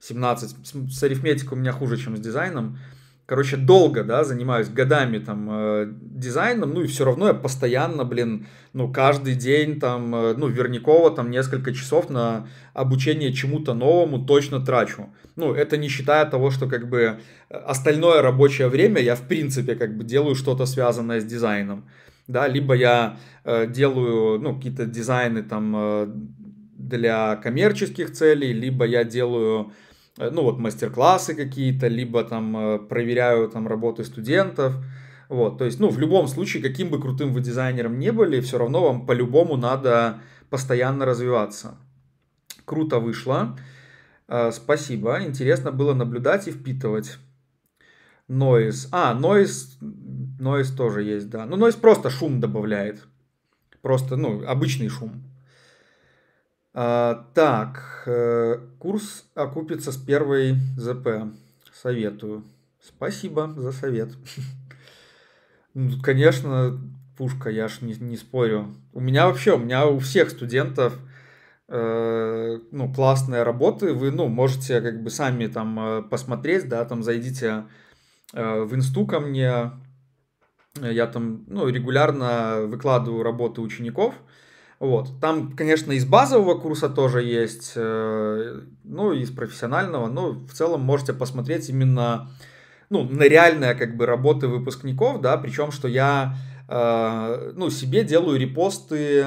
17, с, с арифметикой у меня хуже, чем с дизайном, короче, долго, да, занимаюсь годами там э, дизайном, ну и все равно я постоянно, блин, ну каждый день там, э, ну Верникова там несколько часов на обучение чему-то новому точно трачу. Ну это не считая того, что как бы э, остальное рабочее время я в принципе как бы делаю что-то связанное с дизайном да, либо я э, делаю, ну, какие-то дизайны там э, для коммерческих целей, либо я делаю, э, ну, вот мастер-классы какие-то, либо там э, проверяю там работы студентов, вот, то есть, ну, в любом случае, каким бы крутым вы дизайнером не были, все равно вам по-любому надо постоянно развиваться. Круто вышло. Э, спасибо. Интересно было наблюдать и впитывать. noise А, noise Нойс тоже есть, да. Ну, нойс просто шум добавляет. Просто, ну, обычный шум. А, так, э, курс окупится с первой ЗП. Советую. Спасибо за совет. Ну, конечно, пушка, я ж не, не спорю. У меня вообще, у меня у всех студентов э, ну, классные работы. Вы, ну, можете как бы сами там э, посмотреть, да, там зайдите э, в инсту ко мне, Э, я там ну, регулярно выкладываю работы учеников. Вот. Там, конечно, из базового курса тоже есть, э, ну, из профессионального, но в целом можете посмотреть именно ну, на реальные как бы работы выпускников, да, причем, что я э, ну, себе делаю репосты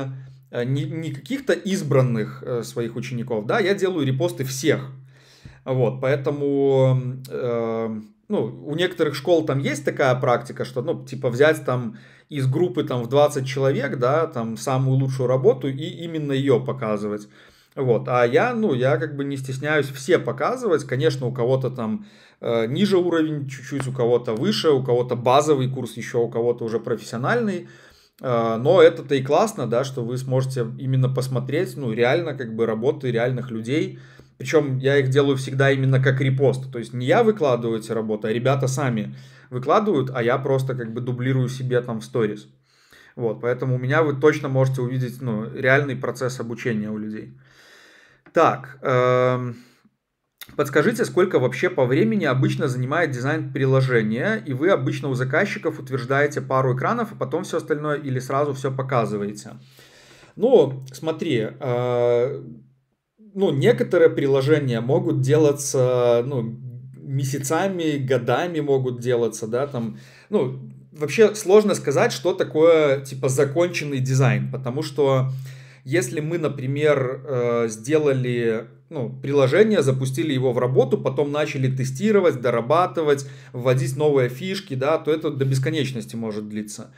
не, не каких-то избранных своих учеников, да, я делаю репосты всех. Вот, поэтому ну, у некоторых школ там есть такая практика, что, ну, типа взять там из группы там в 20 человек, да, там самую лучшую работу и именно ее показывать. Вот, а я, ну, я как бы не стесняюсь все показывать, конечно, у кого-то там э, ниже уровень чуть-чуть, у кого-то выше, у кого-то базовый курс еще, у кого-то уже профессиональный, э, но это-то и классно, да, что вы сможете именно посмотреть, ну, реально как бы работы реальных людей, причем я их делаю всегда именно как репост. То есть не я выкладываю эти работы, а ребята сами выкладывают, а я просто как бы дублирую себе там в сторис. Вот, поэтому у меня вы точно можете увидеть ну, реальный процесс обучения у людей. Так, э, подскажите, сколько вообще по времени обычно занимает дизайн приложения, и вы обычно у заказчиков утверждаете пару экранов, а потом все остальное или сразу все показываете? Ну, смотри, э, ну, некоторые приложения могут делаться, ну, месяцами, годами могут делаться, да, там, ну, вообще сложно сказать, что такое, типа, законченный дизайн, потому что если мы, например, э, сделали ну, приложение, запустили его в работу, потом начали тестировать, дорабатывать, вводить новые фишки, да, то это до бесконечности может длиться.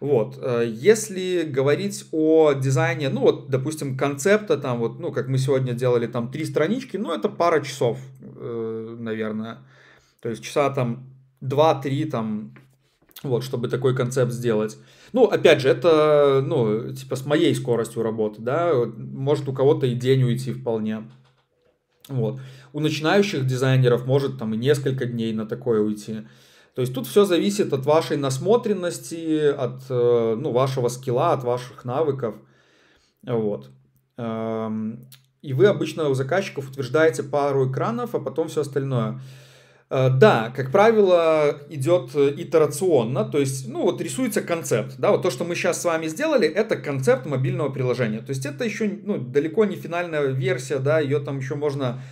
Вот. Э, если говорить о дизайне, ну вот, допустим, концепта, там вот, ну, как мы сегодня делали, там три странички, ну, это пара часов, э, наверное. То есть часа там два-три там, вот, чтобы такой концепт сделать. Ну, опять же, это, ну, типа с моей скоростью работы, да, может у кого-то и день уйти вполне. Вот. У начинающих дизайнеров может там и несколько дней на такое уйти. То есть тут все зависит от вашей насмотренности, от э, ну, вашего скилла, от ваших навыков. Вот. Эм, и вы обычно у заказчиков утверждаете пару экранов, а потом все остальное. Э, да, как правило, идет э, итерационно, то есть, ну вот рисуется концепт, да, вот то, что мы сейчас с вами сделали, это концепт мобильного приложения, то есть это еще, ну, далеко не финальная версия, да, ее там еще можно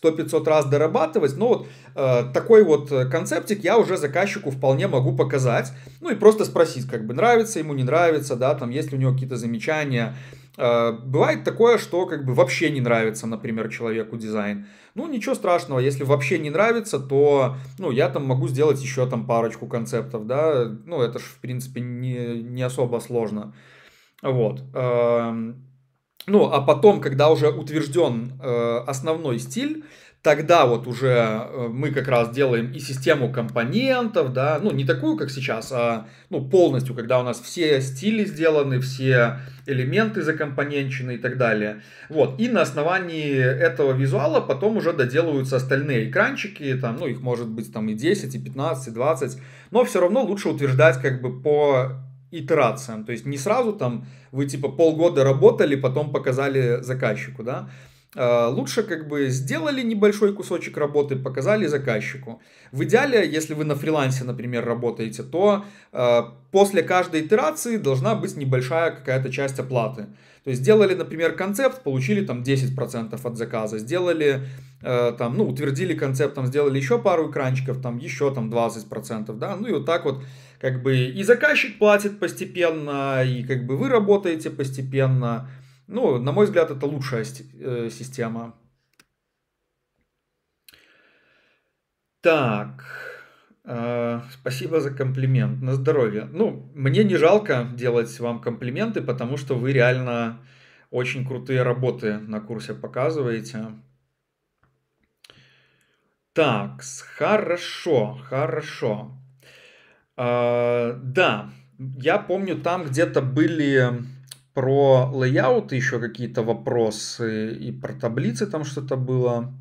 100-500 раз дорабатывать. Но вот э, такой вот э, концептик я уже заказчику вполне могу показать. Ну и просто спросить, как бы нравится ему, не нравится, да, там есть ли у него какие-то замечания. Э, бывает такое, что как бы вообще не нравится, например, человеку дизайн. Ну, ничего страшного, если вообще не нравится, то, ну, я там могу сделать еще там парочку концептов, да, ну, это ж, в принципе, не, не особо сложно. Вот. Э, ну, а потом, когда уже утвержден э, основной стиль, тогда вот уже э, мы как раз делаем и систему компонентов, да, ну не такую, как сейчас, а ну, полностью, когда у нас все стили сделаны, все элементы закомпоненчены и так далее. Вот, и на основании этого визуала потом уже доделываются остальные экранчики, там, ну их может быть там и 10, и 15, и 20, но все равно лучше утверждать как бы по итерациям. То есть не сразу там вы типа полгода работали, потом показали заказчику, да. А, лучше как бы сделали небольшой кусочек работы, показали заказчику. В идеале, если вы на фрилансе, например, работаете, то э, после каждой итерации должна быть небольшая какая-то часть оплаты. То есть сделали, например, концепт, получили там 10% от заказа, сделали э, там, ну, утвердили концепт, там сделали еще пару экранчиков, там еще там 20%, да, ну и вот так вот как бы и заказчик платит постепенно, и как бы вы работаете постепенно. Ну, на мой взгляд, это лучшая э, система. Так, э, спасибо за комплимент, на здоровье. Ну, мне не жалко делать вам комплименты, потому что вы реально очень крутые работы на курсе показываете. Так, хорошо, хорошо. А, да, я помню, там где-то были про лейауты еще какие-то вопросы и про таблицы там что-то было.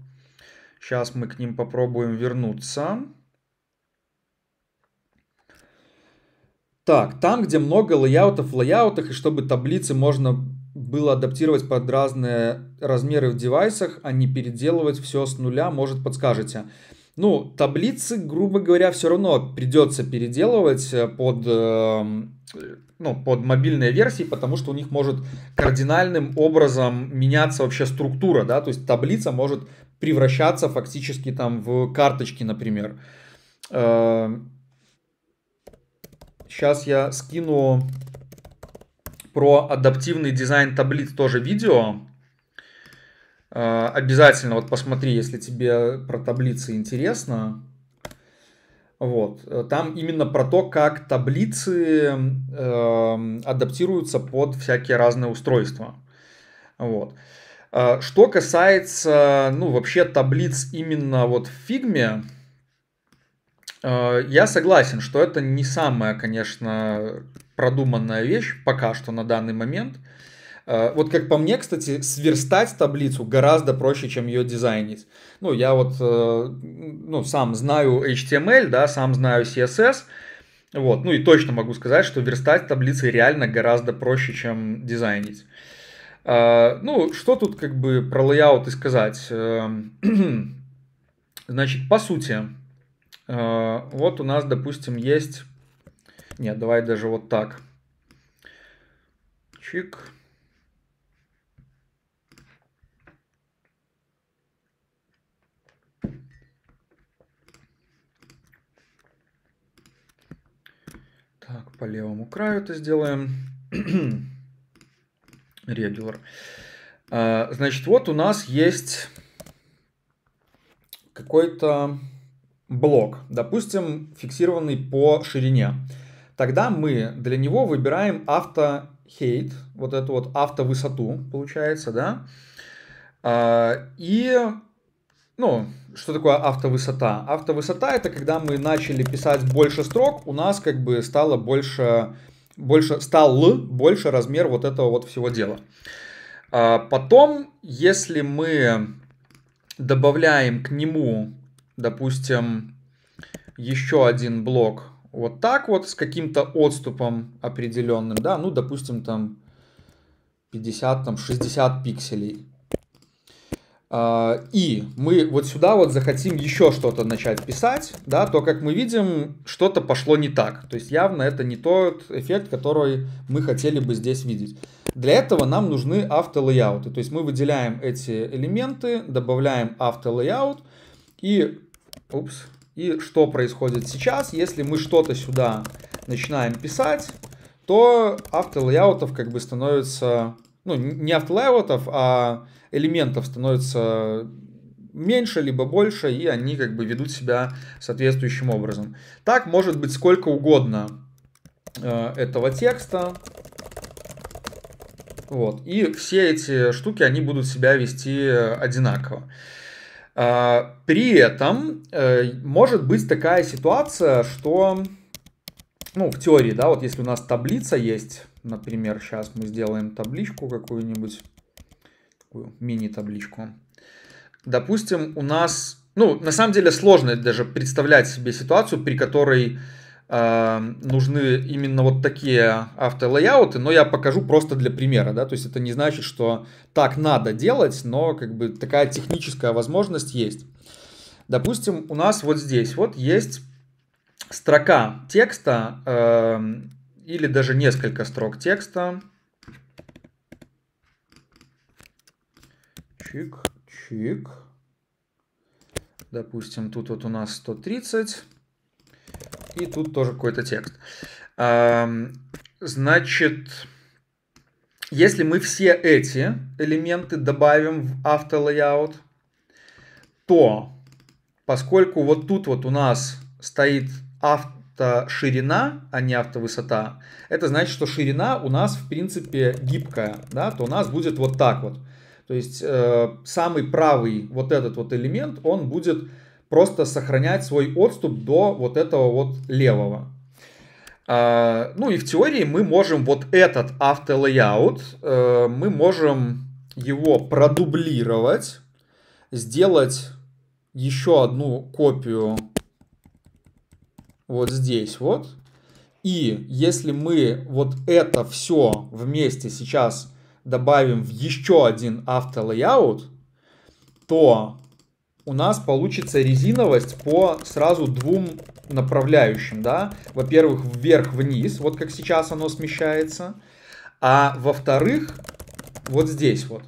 Сейчас мы к ним попробуем вернуться. Так, там, где много лейаутов в лейаутах, и чтобы таблицы можно было адаптировать под разные размеры в девайсах, а не переделывать все с нуля, может подскажете ну, таблицы, грубо говоря, все равно придется переделывать э, под, э, ну, под мобильные версии, потому что у них может кардинальным образом меняться вообще структура, да, то есть таблица может превращаться фактически там в карточки, например. Сейчас эм, я скину про адаптивный дизайн таблиц тоже видео. А, обязательно вот посмотри, если тебе про таблицы интересно. Вот. Там именно про то, как таблицы э, адаптируются под всякие разные устройства. Вот. А, что касается, ну, вообще таблиц именно вот в фигме, э, я согласен, что это не самая, конечно, продуманная вещь пока что на данный момент. Э, Э, вот как по мне, кстати, сверстать таблицу гораздо проще, чем ее дизайнить. Ну, я вот э, ну, сам знаю HTML, да, сам знаю CSS, вот, ну и точно могу сказать, что верстать таблицы реально гораздо проще, чем дизайнить. Э, ну, что тут как бы про и сказать? Значит, по сути, вот у нас, допустим, есть... Нет, давай даже вот так. Чик. Так, по левому краю это сделаем. Regular. А, значит, вот у нас есть какой-то блок, допустим, фиксированный по ширине. Тогда мы для него выбираем авто height, вот эту вот авто высоту получается, да. А, и, ну, что такое автовысота? Автовысота это когда мы начали писать больше строк, у нас как бы стало больше, больше стал л, больше размер вот этого вот всего дела. А потом, если мы добавляем к нему, допустим, еще один блок вот так вот с каким-то отступом определенным, да, ну, допустим, там 50, там 60 пикселей, а, и мы вот сюда вот захотим еще что-то начать писать, да, то, как мы видим, что-то пошло не так. То есть явно это не тот эффект, который мы хотели бы здесь видеть. Для этого нам нужны автолейауты. То есть мы выделяем эти элементы, добавляем автолейаут и... Упс. И что происходит сейчас, если мы что-то сюда начинаем писать, то автолейаутов как бы становится... Ну, не автолейаутов, а элементов становится меньше, либо больше, и они как бы ведут себя соответствующим образом. Так может быть сколько угодно э, этого текста. Вот. И все эти штуки, они будут себя вести одинаково. Э, при этом э, может быть такая ситуация, что, ну, в теории, да, вот если у нас таблица есть, например, сейчас мы сделаем табличку какую-нибудь, такую мини-табличку. Допустим, у нас, ну, на самом деле сложно даже представлять себе ситуацию, при которой э, нужны именно вот такие автолейауты, но я покажу просто для примера, да, то есть это не значит, что так надо делать, но как бы такая техническая возможность есть. Допустим, у нас вот здесь вот есть строка текста э, или даже несколько строк текста, Чик, чик. Допустим, тут вот у нас 130. И тут тоже какой-то текст. Значит, если мы все эти элементы добавим в After Layout, то поскольку вот тут вот у нас стоит автоширина, а не автовысота, это значит, что ширина у нас, в принципе, гибкая, да, то у нас будет вот так вот. То есть э, самый правый вот этот вот элемент, он будет просто сохранять свой отступ до вот этого вот левого. Э, ну и в теории мы можем вот этот автолейаут, э, мы можем его продублировать, сделать еще одну копию вот здесь вот. И если мы вот это все вместе сейчас добавим в еще один автолейаут, то у нас получится резиновость по сразу двум направляющим, да. Во-первых, вверх-вниз, вот как сейчас оно смещается. А во-вторых, вот здесь вот.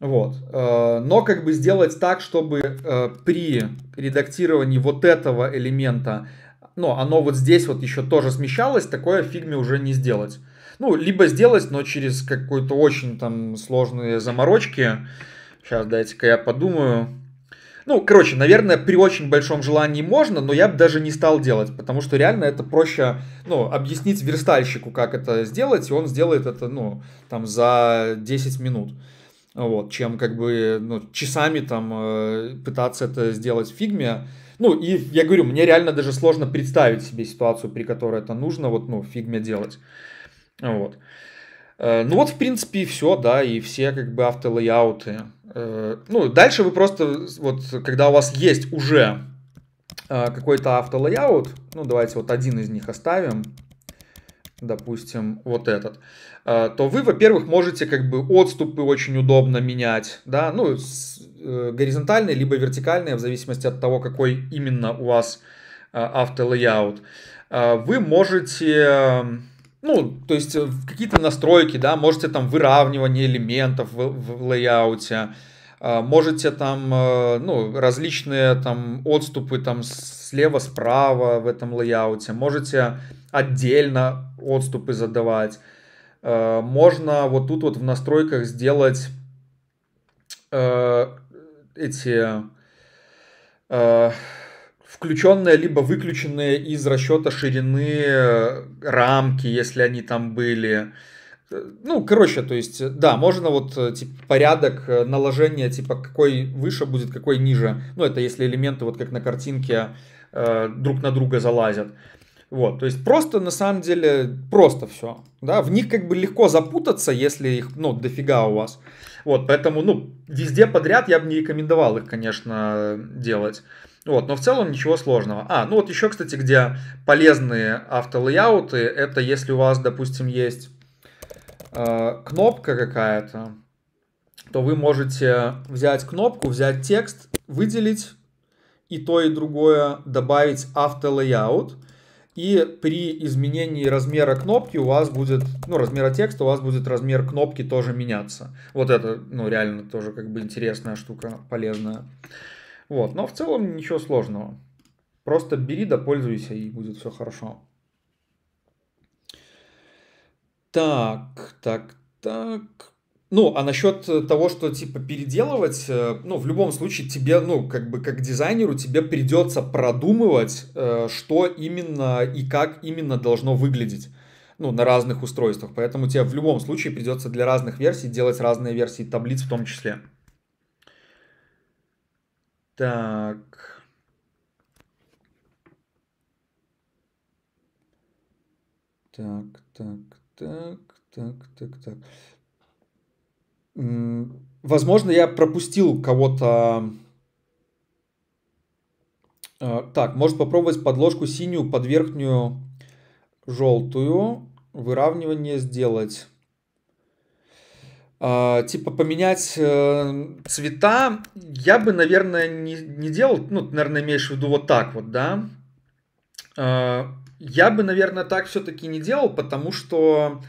Вот. Э, но как бы сделать так, чтобы э, при редактировании вот этого элемента, ну, оно вот здесь вот еще тоже смещалось, такое в фигме уже не сделать. Ну, либо сделать, но через какой-то очень там сложные заморочки. Сейчас дайте-ка я подумаю. Ну, короче, наверное, при очень большом желании можно, но я бы даже не стал делать, потому что реально это проще, ну, объяснить верстальщику, как это сделать, и он сделает это, ну, там, за 10 минут. Вот, чем как бы, ну, часами там э, пытаться это сделать фигме. Ну, и я говорю, мне реально даже сложно представить себе ситуацию, при которой это нужно, вот, ну, фигме делать. Вот. Э, ну вот, в принципе, и все, да, и все как бы автолейауты. Э, ну, дальше вы просто, вот, когда у вас есть уже э, какой-то автолейаут, ну, давайте вот один из них оставим, допустим, вот этот, то вы, во-первых, можете как бы отступы очень удобно менять, да, ну, горизонтальные, либо вертикальные, в зависимости от того, какой именно у вас автолейаут. Вы можете ну, то есть э, какие-то настройки, да, можете там выравнивание элементов в, в лейауте, э, можете там, э, ну, различные там отступы там слева-справа в этом лейауте, можете отдельно отступы задавать, можно вот тут вот в настройках сделать эти включенная либо выключенная из расчета ширины э, рамки, если они там были. Э, ну, короче, то есть, да, можно вот типа, порядок наложения, типа, какой выше будет, какой ниже. Ну, это если элементы, вот как на картинке, друг на друга залазят. Вот, то есть просто, на самом деле, просто все. Да, в них как бы легко запутаться, если их, ну, дофига у вас. Вот, поэтому, ну, везде подряд я бы не рекомендовал их, конечно, делать. Вот, но в целом ничего сложного. А, ну вот еще, кстати, где полезные автолейауты, это если у вас, допустим, есть э, кнопка какая-то, то вы можете взять кнопку, взять текст, выделить и то, и другое, добавить автолейаут. И при изменении размера кнопки у вас будет, ну, размера текста у вас будет размер кнопки тоже меняться. Вот это, ну, реально тоже как бы интересная штука, полезная. Вот, но в целом ничего сложного. Просто бери, да пользуйся, и будет все хорошо. Так, так, так. Ну, а насчет того, что типа переделывать, э, ну, в любом случае тебе, ну, как бы как дизайнеру тебе придется продумывать, э, что именно и как именно должно выглядеть, ну, на разных устройствах. Поэтому тебе в любом случае придется для разных версий делать разные версии таблиц в том числе. Так. Так, так, так, так, так, так. Возможно, я пропустил кого-то. А, так, может попробовать подложку синюю под верхнюю желтую. Выравнивание сделать. А, типа поменять э, цвета, я бы, наверное, не, не делал, ну, ты, наверное, имеешь в виду вот так вот, да? А, я бы, наверное, так все-таки не делал, потому что,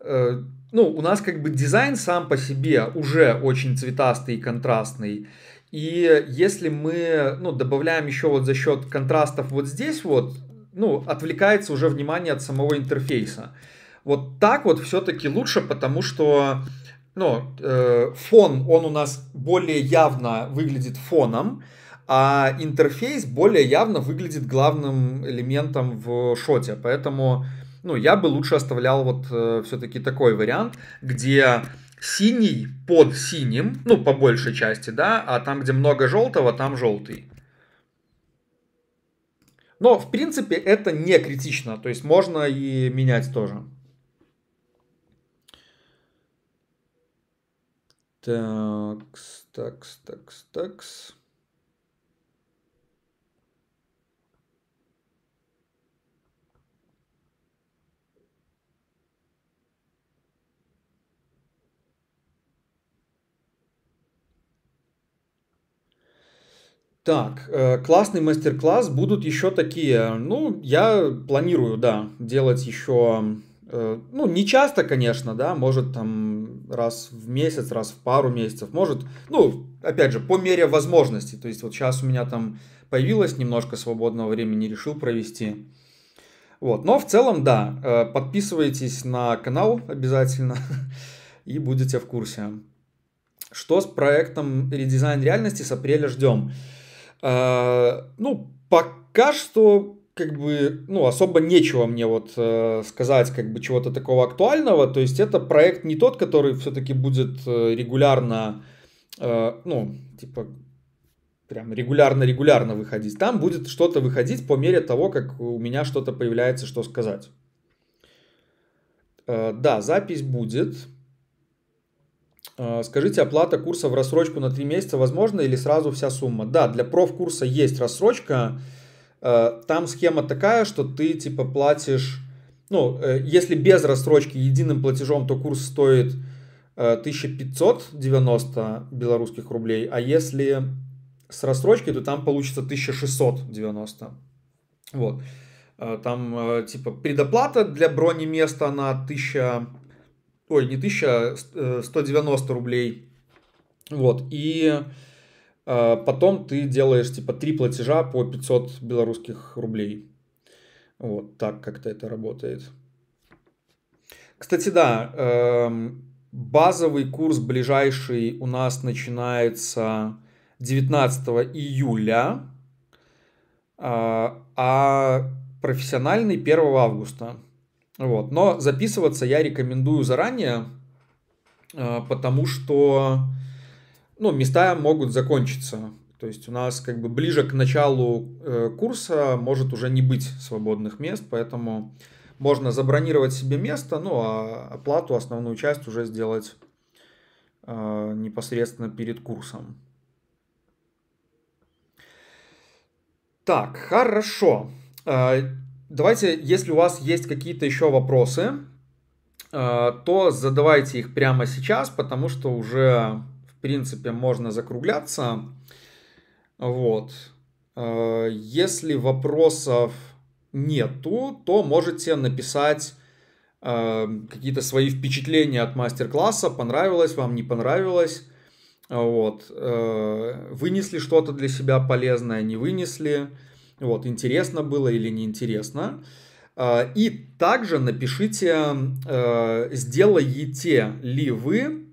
э, ну, у нас как бы дизайн сам по себе уже очень цветастый и контрастный. И если мы, ну, добавляем еще вот за счет контрастов вот здесь вот, ну, отвлекается уже внимание от самого интерфейса. Вот так вот все-таки лучше, потому что, ну, э, фон, он у нас более явно выглядит фоном, а интерфейс более явно выглядит главным элементом в шоте. Поэтому, ну, я бы лучше оставлял вот э, все-таки такой вариант, где синий под синим, ну, по большей части, да, а там, где много желтого, там желтый. Но, в принципе, это не критично, то есть можно и менять тоже. Такс, такс, такс, такс. Так, э, классный мастер-класс. Будут еще такие. Ну, я планирую, да, делать еще Э, ну, не часто, конечно, да, может там раз в месяц, раз в пару месяцев, может, ну, опять же, по мере возможности, То есть вот сейчас у меня там появилось немножко свободного времени, решил провести. Вот, но в целом, да, э, подписывайтесь на канал обязательно и будете в курсе. Что с проектом «Редизайн реальности» с апреля ждем? Э, ну, пока что как бы, ну, особо нечего мне вот э, сказать, как бы, чего-то такого актуального. То есть, это проект не тот, который все-таки будет э, регулярно, э, ну, типа, прям регулярно-регулярно выходить. Там будет что-то выходить по мере того, как у меня что-то появляется, что сказать. Э, да, запись будет. Э, скажите, оплата курса в рассрочку на 3 месяца возможно или сразу вся сумма? Да, для профкурса есть рассрочка. Э, там схема такая, что ты типа платишь, ну, э, если без рассрочки единым платежом, то курс стоит 1590 э, белорусских рублей, а если с рассрочкой, то там получится 1690. Вот. Там типа предоплата для брони места на 1000, ой, не 1000, 190 а, рублей. Вот. И а потом ты делаешь типа три платежа по 500 белорусских рублей. Вот так как-то это работает. Кстати, да, эм, базовый курс ближайший у нас начинается 19 июля, а, а профессиональный 1 августа. Вот. Но записываться я рекомендую заранее, э, потому что ну, места могут закончиться. То есть у нас как бы ближе к началу э, курса может уже не быть свободных мест, поэтому можно забронировать себе место, ну а оплату, основную часть уже сделать э, непосредственно перед курсом. Так, хорошо. Э, давайте, если у вас есть какие-то еще вопросы, э, то задавайте их прямо сейчас, потому что уже принципе, можно закругляться. Вот. Э, если вопросов нету, то можете написать э, какие-то свои впечатления от мастер-класса, понравилось вам, не понравилось, вот, э, вынесли что-то для себя полезное, не вынесли, вот, интересно было или неинтересно. И также напишите, сделаете ли вы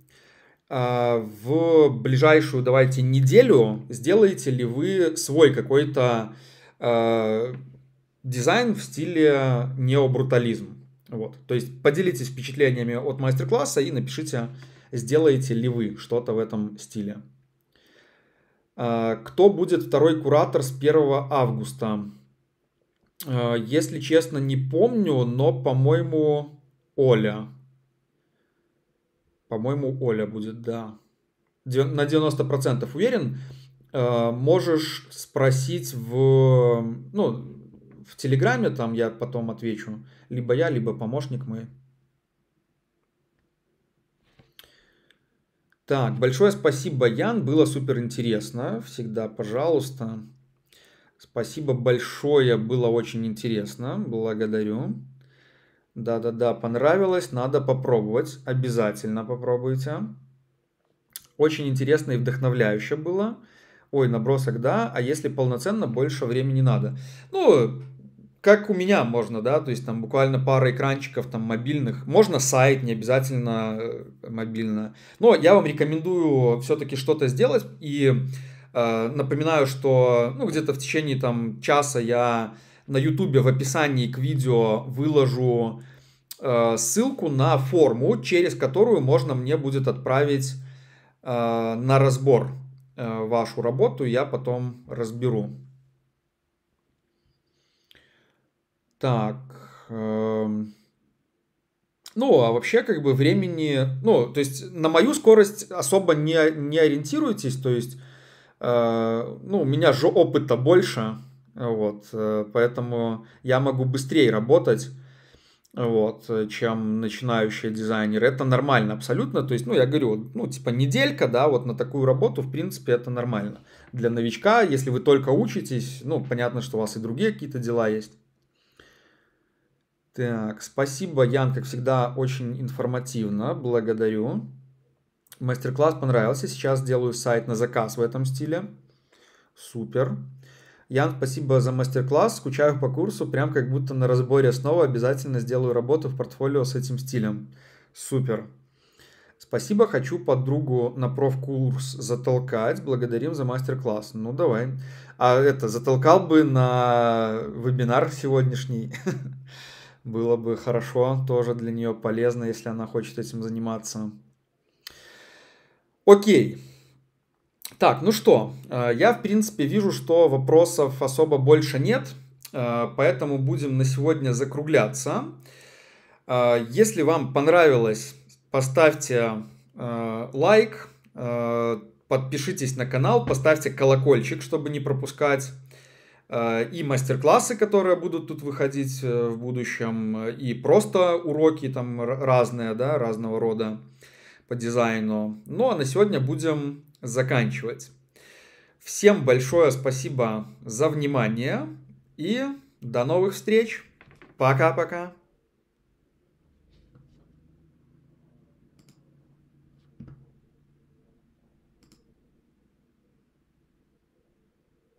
а, в ближайшую, давайте, неделю сделаете ли вы свой какой-то э, дизайн в стиле необрутализм. Вот. То есть поделитесь впечатлениями от мастер-класса и напишите, сделаете ли вы что-то в этом стиле. А, кто будет второй куратор с 1 августа? если честно, не помню, но, по-моему, Оля. По-моему, Оля будет, да. На 90% уверен. Э, можешь спросить в, ну, в Телеграме, там я потом отвечу. Либо я, либо помощник мой. Так, большое спасибо, Ян. Было супер интересно. Всегда, пожалуйста. Спасибо большое, было очень интересно. Благодарю. Да-да-да, понравилось, надо попробовать, обязательно попробуйте. Очень интересно и вдохновляюще было. Ой, набросок, да, а если полноценно, больше времени надо. Ну, как у меня можно, да, то есть там буквально пара экранчиков там мобильных, можно сайт, не обязательно э, мобильно, но я вам рекомендую все-таки что-то сделать и э, напоминаю, что ну где-то в течение там часа я на YouTube в описании к видео выложу э, ссылку на форму, через которую можно мне будет отправить э, на разбор э, вашу работу. Я потом разберу. Так. Эм, ну, а вообще, как бы, времени... Ну, то есть, на мою скорость особо не, не ориентируйтесь. То есть, э, ну, у меня же опыта больше. Вот, э, поэтому я могу быстрее работать, вот, э, чем начинающий дизайнер. Это нормально абсолютно. То есть, ну, я говорю, ну, типа неделька, да, вот на такую работу, в принципе, это нормально. Для новичка, если вы только учитесь, ну, понятно, что у вас и другие какие-то дела есть. Так, спасибо, Ян, как всегда, очень информативно, благодарю. Мастер-класс понравился, сейчас делаю сайт на заказ в этом стиле. Супер. Ян, спасибо за мастер-класс, скучаю по курсу, прям как будто на разборе снова обязательно сделаю работу в портфолио с этим стилем. Супер. Спасибо, хочу подругу на профкурс затолкать. Благодарим за мастер-класс. Ну, давай. А это, затолкал бы на вебинар сегодняшний. Было бы хорошо, тоже для нее полезно, если она хочет этим заниматься. Окей. Так, ну что, э, я, в принципе, вижу, что вопросов особо больше нет, э, поэтому будем на сегодня закругляться. Э, если вам понравилось, поставьте лайк, подпишитесь на канал, поставьте колокольчик, чтобы не пропускать и мастер-классы, которые будут тут выходить в будущем, и просто уроки там разные, да, разного рода по дизайну. Ну а на сегодня будем заканчивать. Всем большое спасибо за внимание и до новых встреч. Пока-пока.